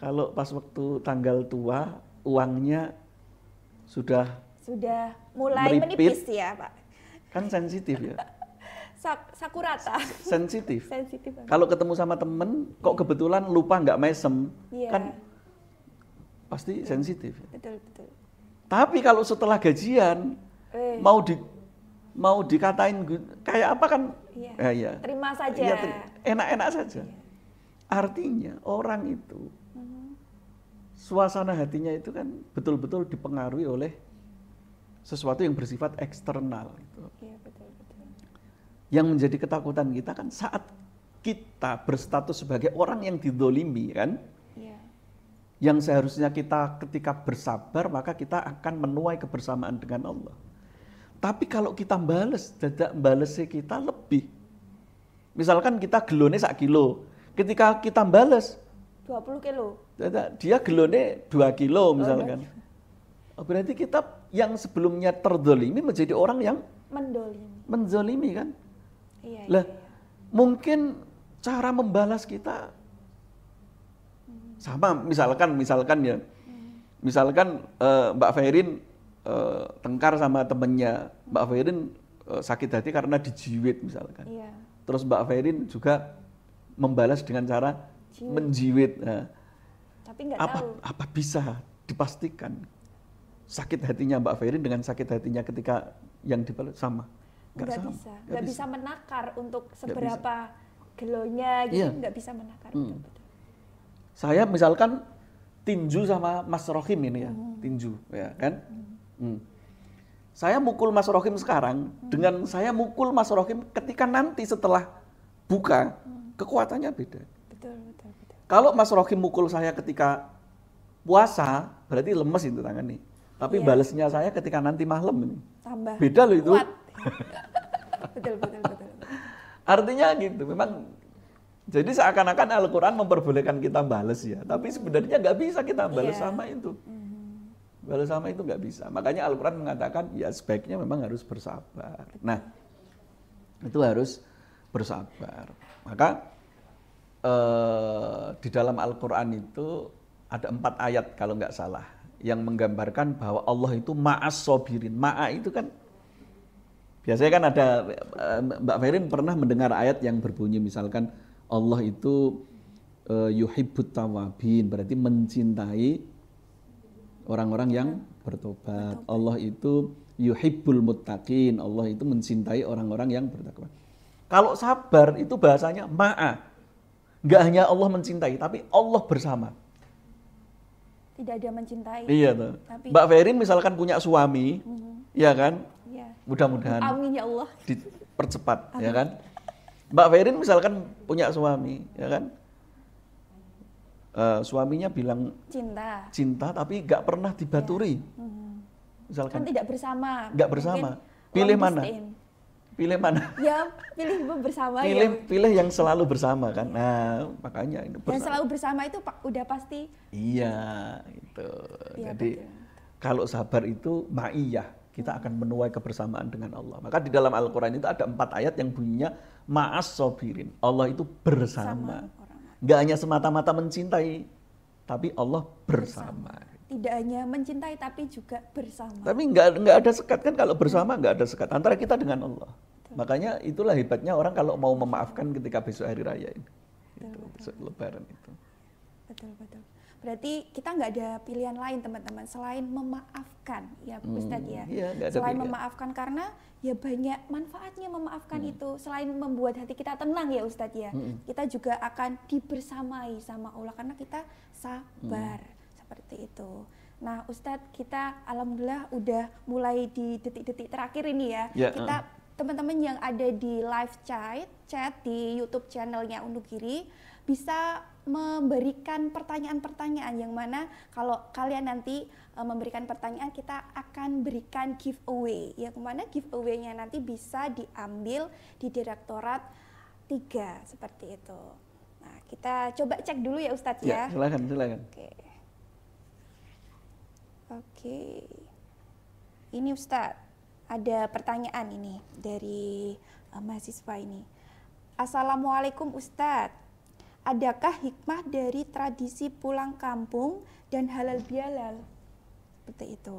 kalau pas waktu tanggal tua uangnya sudah
sudah mulai meripit, menipis ya Pak.
Kan sensitif ya. (laughs)
Sakurata. Sensitif. sensitif Kalau
ketemu sama temen, kok kebetulan lupa nggak mesem, yeah. kan pasti yeah. sensitif. Ya? Betul betul. Tapi kalau setelah gajian eh. mau di mau dikatain kayak apa kan?
Iya. Eh, ya. Terima saja. Iya, enak
enak-enak saja. yeah. Artinya orang itu suasana hatinya itu kan betul-betul dipengaruhi oleh sesuatu yang bersifat eksternal. Gitu.
Iya, betul, betul.
Yang menjadi ketakutan kita kan saat kita berstatus sebagai orang yang didolimi kan, ya. yang seharusnya kita ketika bersabar maka kita akan menuai kebersamaan dengan Allah. Tapi kalau kita bales, tidak bales kita lebih. Misalkan kita gelone sak kilo, ketika kita bales, 20 kilo. Dia gelone 2 kilo misalkan. Oh, berarti kita yang sebelumnya terdolimi menjadi orang yang mendolimi. Menzolimi kan? Iya. iya lah, iya. mungkin cara membalas kita hmm. sama misalkan misalkan ya. Hmm. Misalkan uh, Mbak Fairin uh, tengkar sama temennya. Mbak Fairin uh, sakit hati karena dijiwit misalkan. Iya. Terus Mbak Fairin juga membalas dengan cara menjiwit. menjiwit. Nah, Tapi nggak apa, tahu. Apa bisa dipastikan sakit hatinya Mbak Ferry dengan sakit hatinya ketika yang dipeluk sama? Nggak, bisa. Nggak, bisa. bisa
menakar untuk seberapa gelonya gitu. Iya. Nggak bisa menakar. Hmm.
Saya misalkan tinju sama Mas Rohim ini ya. Hmm. Tinju ya kan. Hmm. Hmm. Saya mukul Mas Rohim sekarang hmm. dengan saya mukul Mas Rohim ketika nanti setelah buka hmm. kekuatannya beda. Betul, betul, Kalau Mas Rohim mukul saya ketika puasa, berarti lemes itu tangan nih. Tapi yeah. balesnya saya ketika nanti malam ini.
Tambah. Beda
loh itu. (laughs) betul, betul, betul. Artinya gitu, memang jadi seakan-akan Al-Quran memperbolehkan kita bales ya, tapi hmm. sebenarnya nggak bisa kita bales yeah. sama itu. Bales hmm. Balas sama itu nggak bisa. Makanya Al-Quran mengatakan ya sebaiknya memang harus bersabar. Nah, itu harus bersabar. Maka Eh, di dalam Al-Quran itu ada empat ayat kalau nggak salah yang menggambarkan bahwa Allah itu ma'as sobirin. Ma'a itu kan biasanya kan ada eh, Mbak Ferin pernah mendengar ayat yang berbunyi misalkan Allah itu eh, yuhibbut tawabin berarti mencintai orang-orang yang bertobat. Allah itu yuhibbul muttaqin. Allah itu mencintai orang-orang yang bertakwa. Kalau sabar itu bahasanya ma'a. Nggak hanya Allah mencintai, tapi Allah bersama.
Tidak ada mencintai. Iya tuh. Tapi... Mbak
Ferin misalkan punya suami, mm-hmm. ya kan? Iya. Mudah-mudahan.
Amin ya Allah.
Dipercepat, iya Amin. ya kan? Mbak Ferin misalkan punya suami, ya kan? Uh, suaminya bilang cinta, cinta tapi gak pernah dibaturi. Ya. Hmm. Misalkan kan tidak
bersama. Gak bersama. Pilih mana? pilih mana? Ya, pilih bersama. Ya. Pilih, ya.
pilih yang selalu bersama kan. Nah, makanya itu bersama. Yang selalu
bersama itu pak udah pasti.
Iya, itu. Ya, Jadi betul. kalau sabar itu ma'iyah, kita akan menuai kebersamaan dengan Allah. Maka di dalam Al-Qur'an itu ada empat ayat yang bunyinya ma'as sobirin. Allah itu bersama. bersama Gak hanya semata-mata mencintai, tapi Allah bersama. bersama
tidak hanya mencintai tapi juga bersama.
Tapi nggak nggak ada sekat kan kalau bersama nggak ada sekat antara kita dengan Allah. Betul. Makanya itulah hebatnya orang kalau mau memaafkan ketika besok hari raya ini, betul, itu, betul. Lebaran itu.
Betul betul. Berarti kita nggak ada pilihan lain teman-teman selain memaafkan ya hmm, Ustadz ya. Iya, selain pilihan. memaafkan karena ya banyak manfaatnya memaafkan hmm. itu selain membuat hati kita tenang ya Ustadz ya. Hmm. Kita juga akan dibersamai sama Allah karena kita sabar. Hmm seperti itu. Nah, Ustadz, kita alhamdulillah udah mulai di detik-detik terakhir ini ya. ya kita uh. teman-teman yang ada di live chat, chat di YouTube channelnya Undukiri Giri bisa memberikan pertanyaan-pertanyaan yang mana kalau kalian nanti e, memberikan pertanyaan kita akan berikan giveaway. Yang mana giveaway-nya nanti bisa diambil di Direktorat 3 seperti itu. Nah, kita coba cek dulu ya Ustadz ya. Ya, silakan,
silakan. Oke.
Oke. Ini Ustadz, ada pertanyaan ini dari uh, mahasiswa ini. Assalamualaikum Ustadz. Adakah hikmah dari tradisi pulang kampung dan halal bihalal? Seperti itu.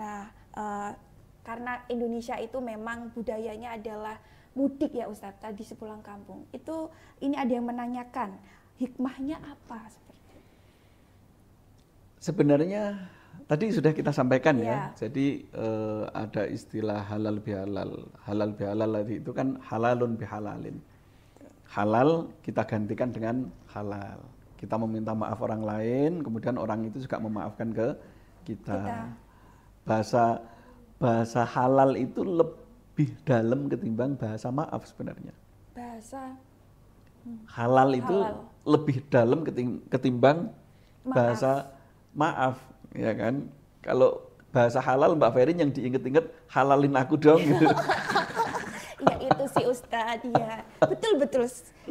Nah, uh, karena Indonesia itu memang budayanya adalah mudik ya Ustadz tadi sepulang kampung itu ini ada yang menanyakan hikmahnya apa seperti itu.
sebenarnya Tadi sudah kita sampaikan ya. ya. Jadi uh, ada istilah halal bihalal. Halal bihalal tadi itu kan halalun bihalalin. Halal kita gantikan dengan halal. Kita meminta maaf orang lain, kemudian orang itu juga memaafkan ke kita. kita. Bahasa bahasa halal itu lebih dalam ketimbang bahasa maaf sebenarnya.
Bahasa hmm.
halal itu halal. lebih dalam ketimbang maaf. bahasa maaf ya kan? Kalau bahasa halal Mbak Ferry yang diinget-inget halalin aku dong gitu.
(laughs) ya itu sih Ustadz, ya. Betul-betul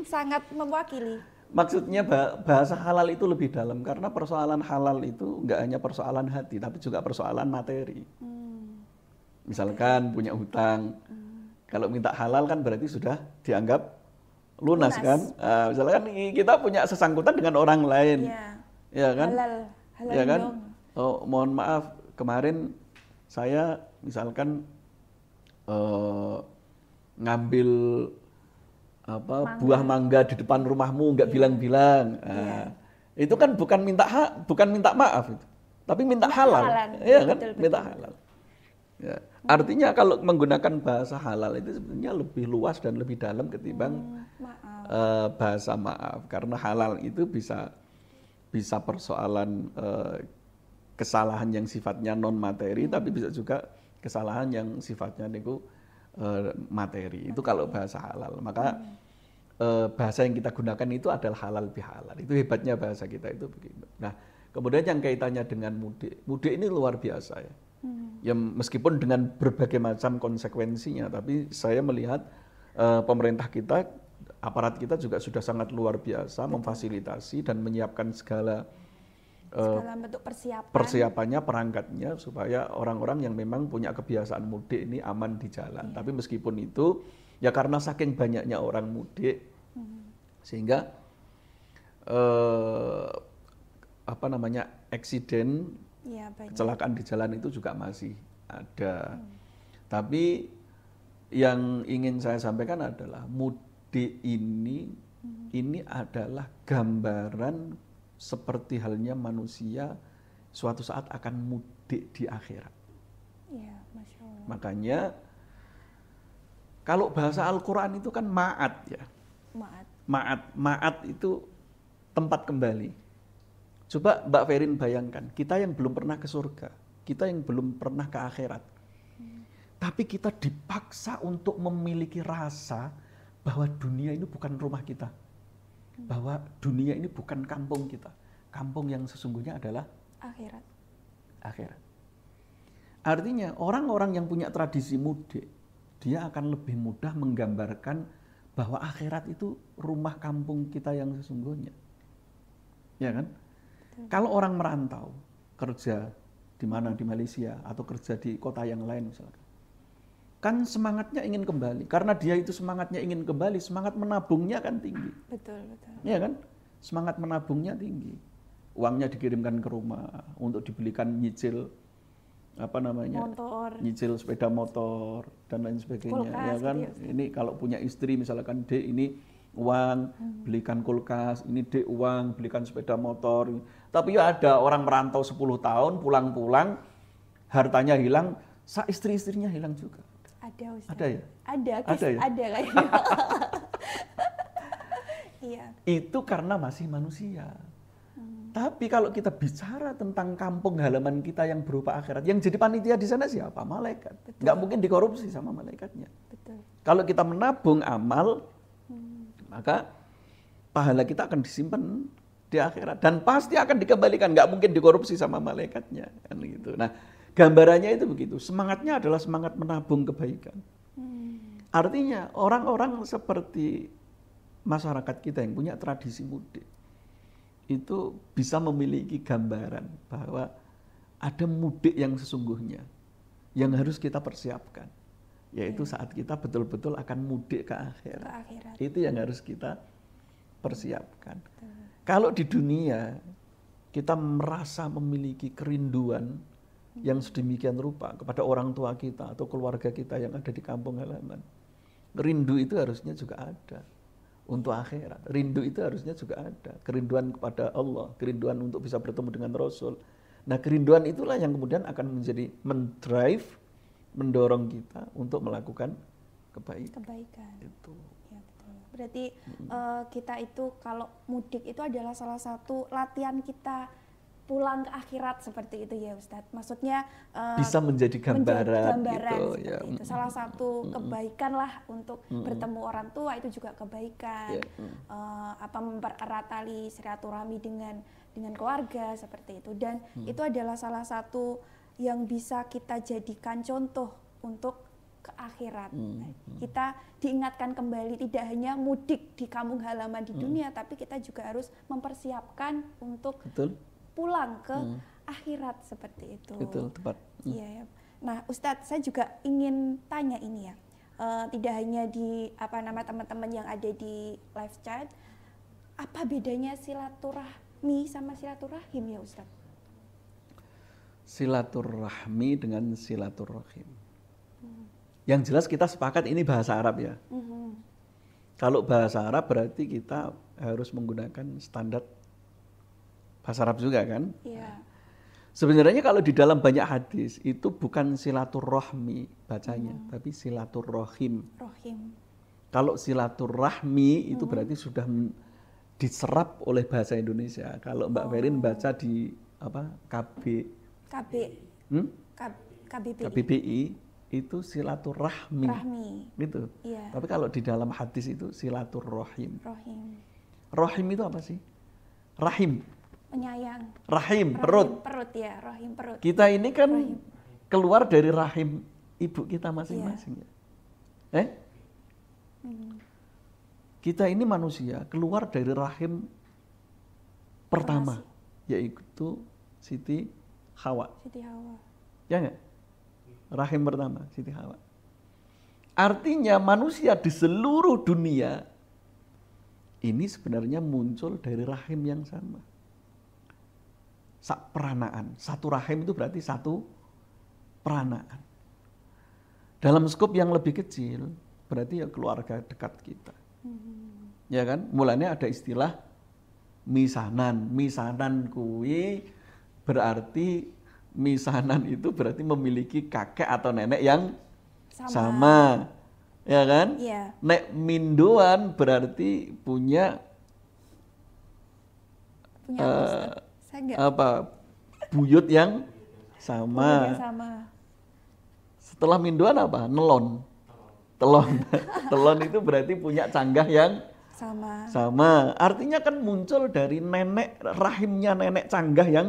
sangat mewakili.
Maksudnya bahasa halal itu lebih dalam karena persoalan halal itu nggak hanya persoalan hati tapi juga persoalan materi. Hmm. Misalkan punya hutang, hmm. kalau minta halal kan berarti sudah dianggap lunas, lunas. kan. Uh, misalkan kita punya sesangkutan dengan orang lain, ya, ya kan, halal, halal ya kan oh, mohon maaf kemarin saya misalkan uh, ngambil apa mangga. buah mangga di depan rumahmu nggak yeah. bilang-bilang nah, yeah. itu kan bukan minta hak bukan minta maaf itu tapi minta, halal, halal. ya kan betul, minta halal ya. Hmm. artinya kalau menggunakan bahasa halal itu sebenarnya lebih luas dan lebih dalam ketimbang hmm, Uh, bahasa maaf karena halal itu bisa bisa persoalan uh, kesalahan yang sifatnya non materi hmm. tapi bisa juga kesalahan yang sifatnya niku uh, materi. Itu kalau bahasa halal. Maka uh, bahasa yang kita gunakan itu adalah halal bihalal. Itu hebatnya bahasa kita itu begitu. Nah, kemudian yang kaitannya dengan mudik. Mudik ini luar biasa ya. Hmm. Ya meskipun dengan berbagai macam konsekuensinya, tapi saya melihat uh, pemerintah kita, aparat kita juga sudah sangat luar biasa memfasilitasi dan menyiapkan segala dalam
eh, bentuk persiapan persiapannya
perangkatnya supaya orang-orang yang memang punya kebiasaan mudik ini aman di jalan. Hmm. Tapi meskipun itu ya karena saking banyaknya orang mudik hmm. sehingga eh, apa namanya eksiden
ya, kecelakaan
di jalan itu juga masih ada. Hmm. Tapi yang ingin saya sampaikan adalah mudik ini hmm. ini adalah gambaran seperti halnya manusia suatu saat akan mudik di akhirat.
Ya, Masya Allah.
Makanya kalau bahasa Al-Quran itu kan ma'at ya. Ma'at. Ma'at. Ma'at itu tempat kembali. Coba Mbak Ferin bayangkan, kita yang belum pernah ke surga, kita yang belum pernah ke akhirat. Hmm. Tapi kita dipaksa untuk memiliki rasa bahwa dunia ini bukan rumah kita bahwa dunia ini bukan kampung kita. Kampung yang sesungguhnya adalah akhirat. Akhirat. Artinya orang-orang yang punya tradisi mudik, dia akan lebih mudah menggambarkan bahwa akhirat itu rumah kampung kita yang sesungguhnya. Ya kan? Kalau orang merantau, kerja di mana di Malaysia atau kerja di kota yang lain misalkan kan semangatnya ingin kembali. Karena dia itu semangatnya ingin kembali, semangat menabungnya kan tinggi.
Betul, betul.
Iya kan? Semangat menabungnya tinggi. Uangnya dikirimkan ke rumah untuk dibelikan nyicil apa namanya? Motor. Nyicil sepeda motor dan lain sebagainya. Iya kulkas, ya kan? Gitu. Ya, ini kalau punya istri misalkan D ini uang, hmm. belikan kulkas, ini D uang, belikan sepeda motor. Tapi ya ada orang merantau 10 tahun, pulang-pulang hartanya hilang, sa istri-istrinya hilang juga. Ada Ustaz. Ada ya?
Ada, ada, ya? ada kayaknya. Gitu. (laughs) iya.
Itu karena masih manusia. Hmm. Tapi kalau kita bicara tentang kampung halaman kita yang berupa akhirat, yang jadi panitia di sana siapa? Malaikat. Betul. Nggak mungkin dikorupsi sama malaikatnya. Betul. Kalau kita menabung amal,
hmm.
maka pahala kita akan disimpan di akhirat dan pasti akan dikembalikan. Nggak mungkin dikorupsi sama malaikatnya kan gitu. Nah, Gambarannya itu begitu. Semangatnya adalah semangat menabung kebaikan.
Hmm.
Artinya orang-orang seperti masyarakat kita yang punya tradisi mudik itu bisa memiliki gambaran bahwa ada mudik yang sesungguhnya yang harus kita persiapkan yaitu hmm. saat kita betul-betul akan mudik ke akhirat. itu yang harus kita persiapkan. Betul. Kalau di dunia kita merasa memiliki kerinduan yang sedemikian rupa kepada orang tua kita atau keluarga kita yang ada di kampung halaman. Rindu itu harusnya juga ada untuk akhirat. Rindu itu harusnya juga ada. Kerinduan kepada Allah, kerinduan untuk bisa bertemu dengan Rasul. Nah kerinduan itulah yang kemudian akan menjadi mendrive, mendorong kita untuk melakukan kebaikan. Kebaikan. Itu.
Ya, Berarti hmm. uh, kita itu kalau mudik itu adalah salah satu latihan kita pulang ke akhirat seperti itu ya Ustadz. Maksudnya uh, bisa
menjadi gambaran, menjadi gambaran gitu, ya. itu. Salah satu kebaikan
lah untuk mm bertemu orang tua itu juga kebaikan. Yeah. Mm. Uh, apa mempererat tali silaturahmi dengan dengan keluarga seperti itu dan mm. itu adalah salah satu yang bisa kita jadikan contoh untuk ke akhirat. Hmm. Kita diingatkan kembali tidak hanya mudik di kampung halaman di hmm. dunia, tapi kita juga harus mempersiapkan untuk Betul pulang ke hmm. akhirat seperti itu. Betul, tepat.
Hmm. Iya, hmm.
ya. Nah, Ustadz, saya juga ingin tanya ini ya. Uh, tidak hanya di apa nama teman-teman yang ada di live chat, apa bedanya silaturahmi sama silaturahim ya Ustadz?
Silaturahmi dengan silaturahim. Hmm. Yang jelas kita sepakat ini bahasa Arab ya. Hmm. Kalau bahasa Arab berarti kita harus menggunakan standar bahasa Arab juga kan. Iya. Sebenarnya kalau di dalam banyak hadis itu bukan silaturahmi bacanya, hmm. tapi silaturahim. Rohim. Kalau silaturahmi itu hmm. berarti sudah diserap oleh bahasa Indonesia. Kalau Mbak oh. Verin baca di apa KB KB hmm?
KBBI. KBBI
itu silaturahmi. Rahmi. Gitu. Iya. Tapi kalau di dalam hadis itu silaturahim. Rohim. Rohim itu apa sih? Rahim penyayang. Rahim, rahim perut.
Perut ya, rahim perut.
Kita ini kan rahim. keluar dari rahim ibu kita masing-masing. Iya. ya Eh? Hmm. Kita ini manusia keluar dari rahim pertama, yaitu Siti Hawa. Siti Hawa. Ya enggak? Rahim pertama, Siti Hawa. Artinya manusia di seluruh dunia ini sebenarnya muncul dari rahim yang sama sak peranaan. Satu rahim itu berarti satu peranaan. Dalam skop yang lebih kecil, berarti ya keluarga dekat kita. Hmm. Ya kan? Mulanya ada istilah misanan. Misanan kue berarti misanan itu berarti memiliki kakek atau nenek yang sama. sama. Ya kan? Yeah. Nek minduan berarti punya
punya uh,
Enggak. apa buyut yang sama. yang sama. Setelah minduan apa? Nelon. Telon. (laughs) Telon itu berarti punya canggah yang sama. Sama. Artinya kan muncul dari nenek rahimnya nenek canggah yang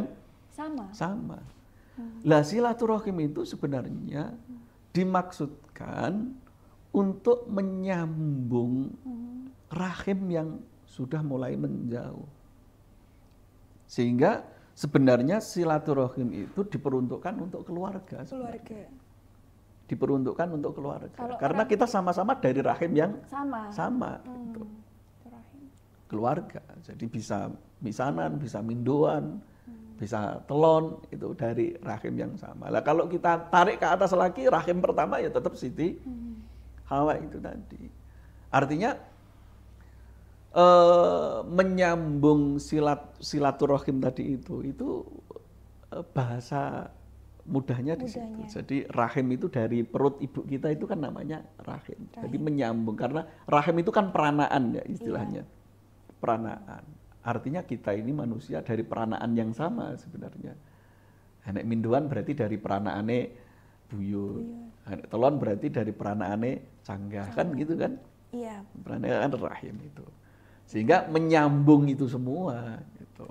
sama. Sama. Hmm. Lah silaturahim itu sebenarnya dimaksudkan untuk menyambung hmm. rahim yang sudah mulai menjauh. Sehingga sebenarnya silaturahim itu diperuntukkan untuk keluarga. Keluarga. Diperuntukkan untuk keluarga. Kalau Karena kita sama-sama dari rahim yang
sama. Sama. Hmm. Gitu.
Keluarga. Jadi bisa misanan, bisa mindoan, hmm. bisa telon itu dari rahim yang sama. Lah kalau kita tarik ke atas lagi rahim pertama ya tetap Siti hmm. Hawa itu tadi. Artinya Eh, menyambung silat silaturahim tadi itu itu eh, bahasa mudahnya, mudahnya situ. Jadi rahim itu dari perut ibu kita itu kan namanya rahim. rahim. Jadi menyambung karena rahim itu kan peranaan ya istilahnya. Iya. Peranaan. Artinya kita ini manusia dari peranaan yang sama sebenarnya. anak minduan berarti dari peranaane buyut. anak telon berarti dari peranaane canggah kan gitu kan? Iya. kan rahim itu. Sehingga menyambung itu semua gitu.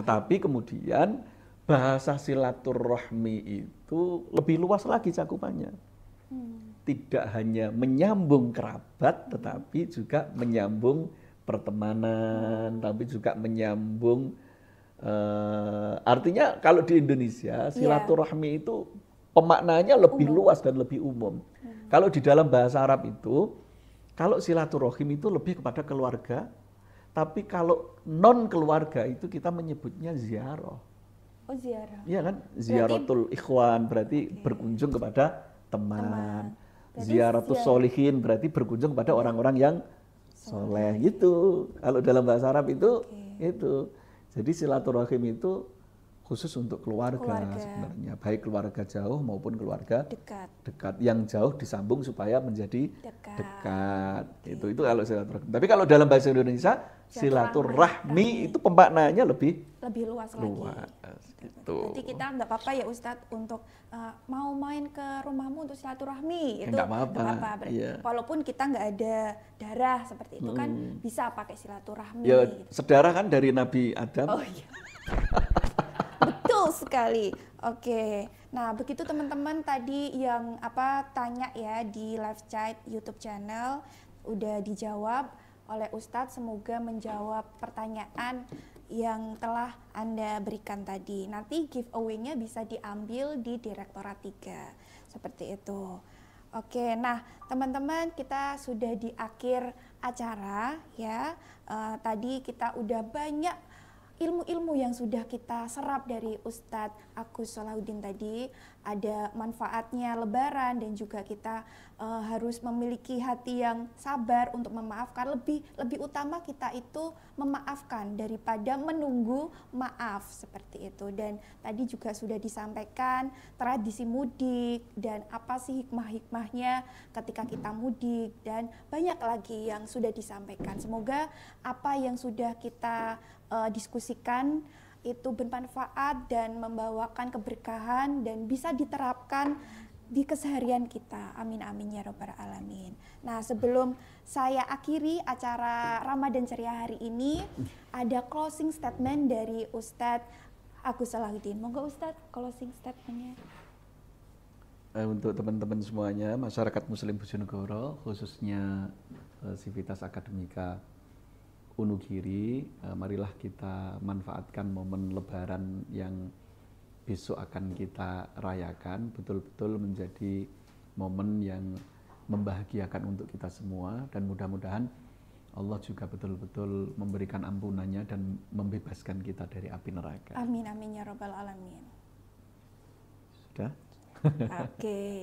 Tetapi kemudian bahasa silaturahmi itu lebih luas lagi cakupannya. Hmm. Tidak hanya menyambung kerabat tetapi juga menyambung pertemanan, tapi juga menyambung Uh, artinya kalau di Indonesia iya. silaturahmi yeah. itu pemaknanya lebih umum. luas dan lebih umum. Hmm. Kalau di dalam bahasa Arab itu, kalau silaturahim itu lebih kepada keluarga, tapi kalau non keluarga itu kita menyebutnya ziarah. Oh ziarah. Iya kan? Ziaratul berarti, ikhwan berarti okay. berkunjung kepada teman. teman. Ziaratul ziar solihin berarti berkunjung kepada orang-orang yang soleh, soleh. gitu. Kalau dalam bahasa Arab itu okay. itu. Jadi silaturahim itu khusus untuk keluarga, keluarga sebenarnya baik keluarga jauh maupun keluarga dekat dekat yang jauh disambung supaya menjadi dekat, dekat. Okay. itu itu kalau silaturahmi tapi kalau dalam bahasa Indonesia silaturahmi itu pemaknanya lebih
lebih luas, luas
lagi gitu. nanti kita
nggak apa-apa ya Ustadz untuk uh, mau main ke rumahmu untuk silaturahmi eh, itu nggak apa-apa iya. walaupun kita nggak ada darah seperti itu kan hmm. kan bisa pakai silaturahmi ya gitu.
sedarah kan dari Nabi Adam oh,
iya. (laughs) Betul sekali. Oke. Okay. Nah, begitu teman-teman tadi yang apa tanya ya di live chat YouTube channel udah dijawab oleh Ustadz. Semoga menjawab pertanyaan yang telah Anda berikan tadi. Nanti giveaway-nya bisa diambil di Direktorat 3. Seperti itu. Oke, nah teman-teman kita sudah di akhir acara ya. Uh, tadi kita udah banyak ilmu-ilmu yang sudah kita serap dari Ustadz Agus Salahuddin tadi ada manfaatnya lebaran dan juga kita e, harus memiliki hati yang sabar untuk memaafkan lebih lebih utama kita itu memaafkan daripada menunggu maaf seperti itu dan tadi juga sudah disampaikan tradisi mudik dan apa sih hikmah-hikmahnya ketika kita mudik dan banyak lagi yang sudah disampaikan semoga apa yang sudah kita uh, diskusikan itu bermanfaat dan membawakan keberkahan dan bisa diterapkan di keseharian kita. Amin amin ya robbal alamin. Nah, sebelum saya akhiri acara Ramadan ceria hari ini, ada closing statement dari Ustadz Agus Salahuddin. Monggo Ustadz closing
statementnya.
Eh, untuk teman-teman semuanya, masyarakat Muslim Bojonegoro, khususnya eh, Sivitas Akademika Unugiri, eh, marilah kita manfaatkan momen Lebaran yang besok akan kita rayakan betul-betul menjadi momen yang membahagiakan untuk kita semua dan mudah-mudahan Allah juga betul-betul memberikan ampunannya dan membebaskan kita dari api neraka. Amin
amin ya robbal alamin.
Sudah? Oke.
Okay.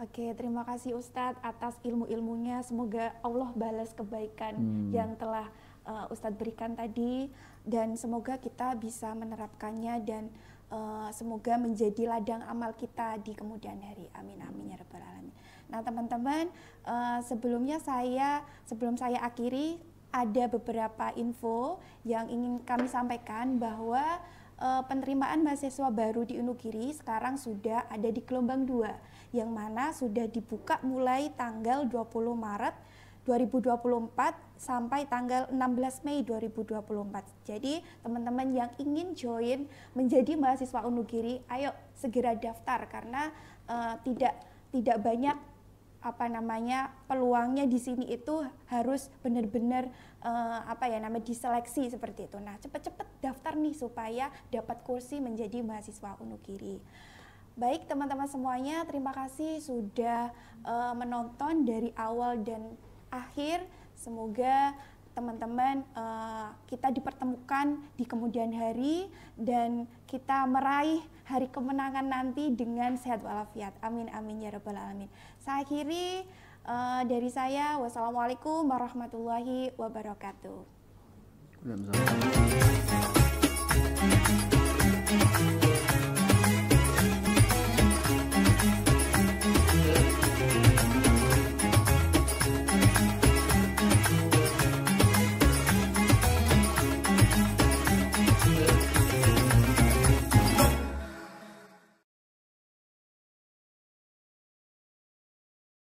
Oke, terima kasih Ustadz atas ilmu-ilmunya. Semoga Allah balas kebaikan hmm. yang telah uh, Ustadz berikan tadi dan semoga kita bisa menerapkannya dan uh, semoga menjadi ladang amal kita di kemudian hari. Amin amin ya rabbal alamin. Nah, teman-teman, uh, sebelumnya saya sebelum saya akhiri ada beberapa info yang ingin kami sampaikan bahwa uh, penerimaan mahasiswa baru di Unugiri sekarang sudah ada di gelombang 2 yang mana sudah dibuka mulai tanggal 20 Maret 2024 sampai tanggal 16 Mei 2024. Jadi teman-teman yang ingin join menjadi mahasiswa Unugiri, ayo segera daftar karena uh, tidak tidak banyak apa namanya peluangnya di sini itu harus benar-benar uh, apa ya namanya diseleksi seperti itu. Nah, cepet-cepet daftar nih supaya dapat kursi menjadi mahasiswa Unugiri. Baik teman-teman semuanya, terima kasih sudah uh, menonton dari awal dan akhir. Semoga teman-teman uh, kita dipertemukan di kemudian hari dan kita meraih hari kemenangan nanti dengan sehat walafiat. Amin amin ya rabbal alamin. Saya akhiri uh, dari saya. Wassalamualaikum warahmatullahi wabarakatuh.
Thank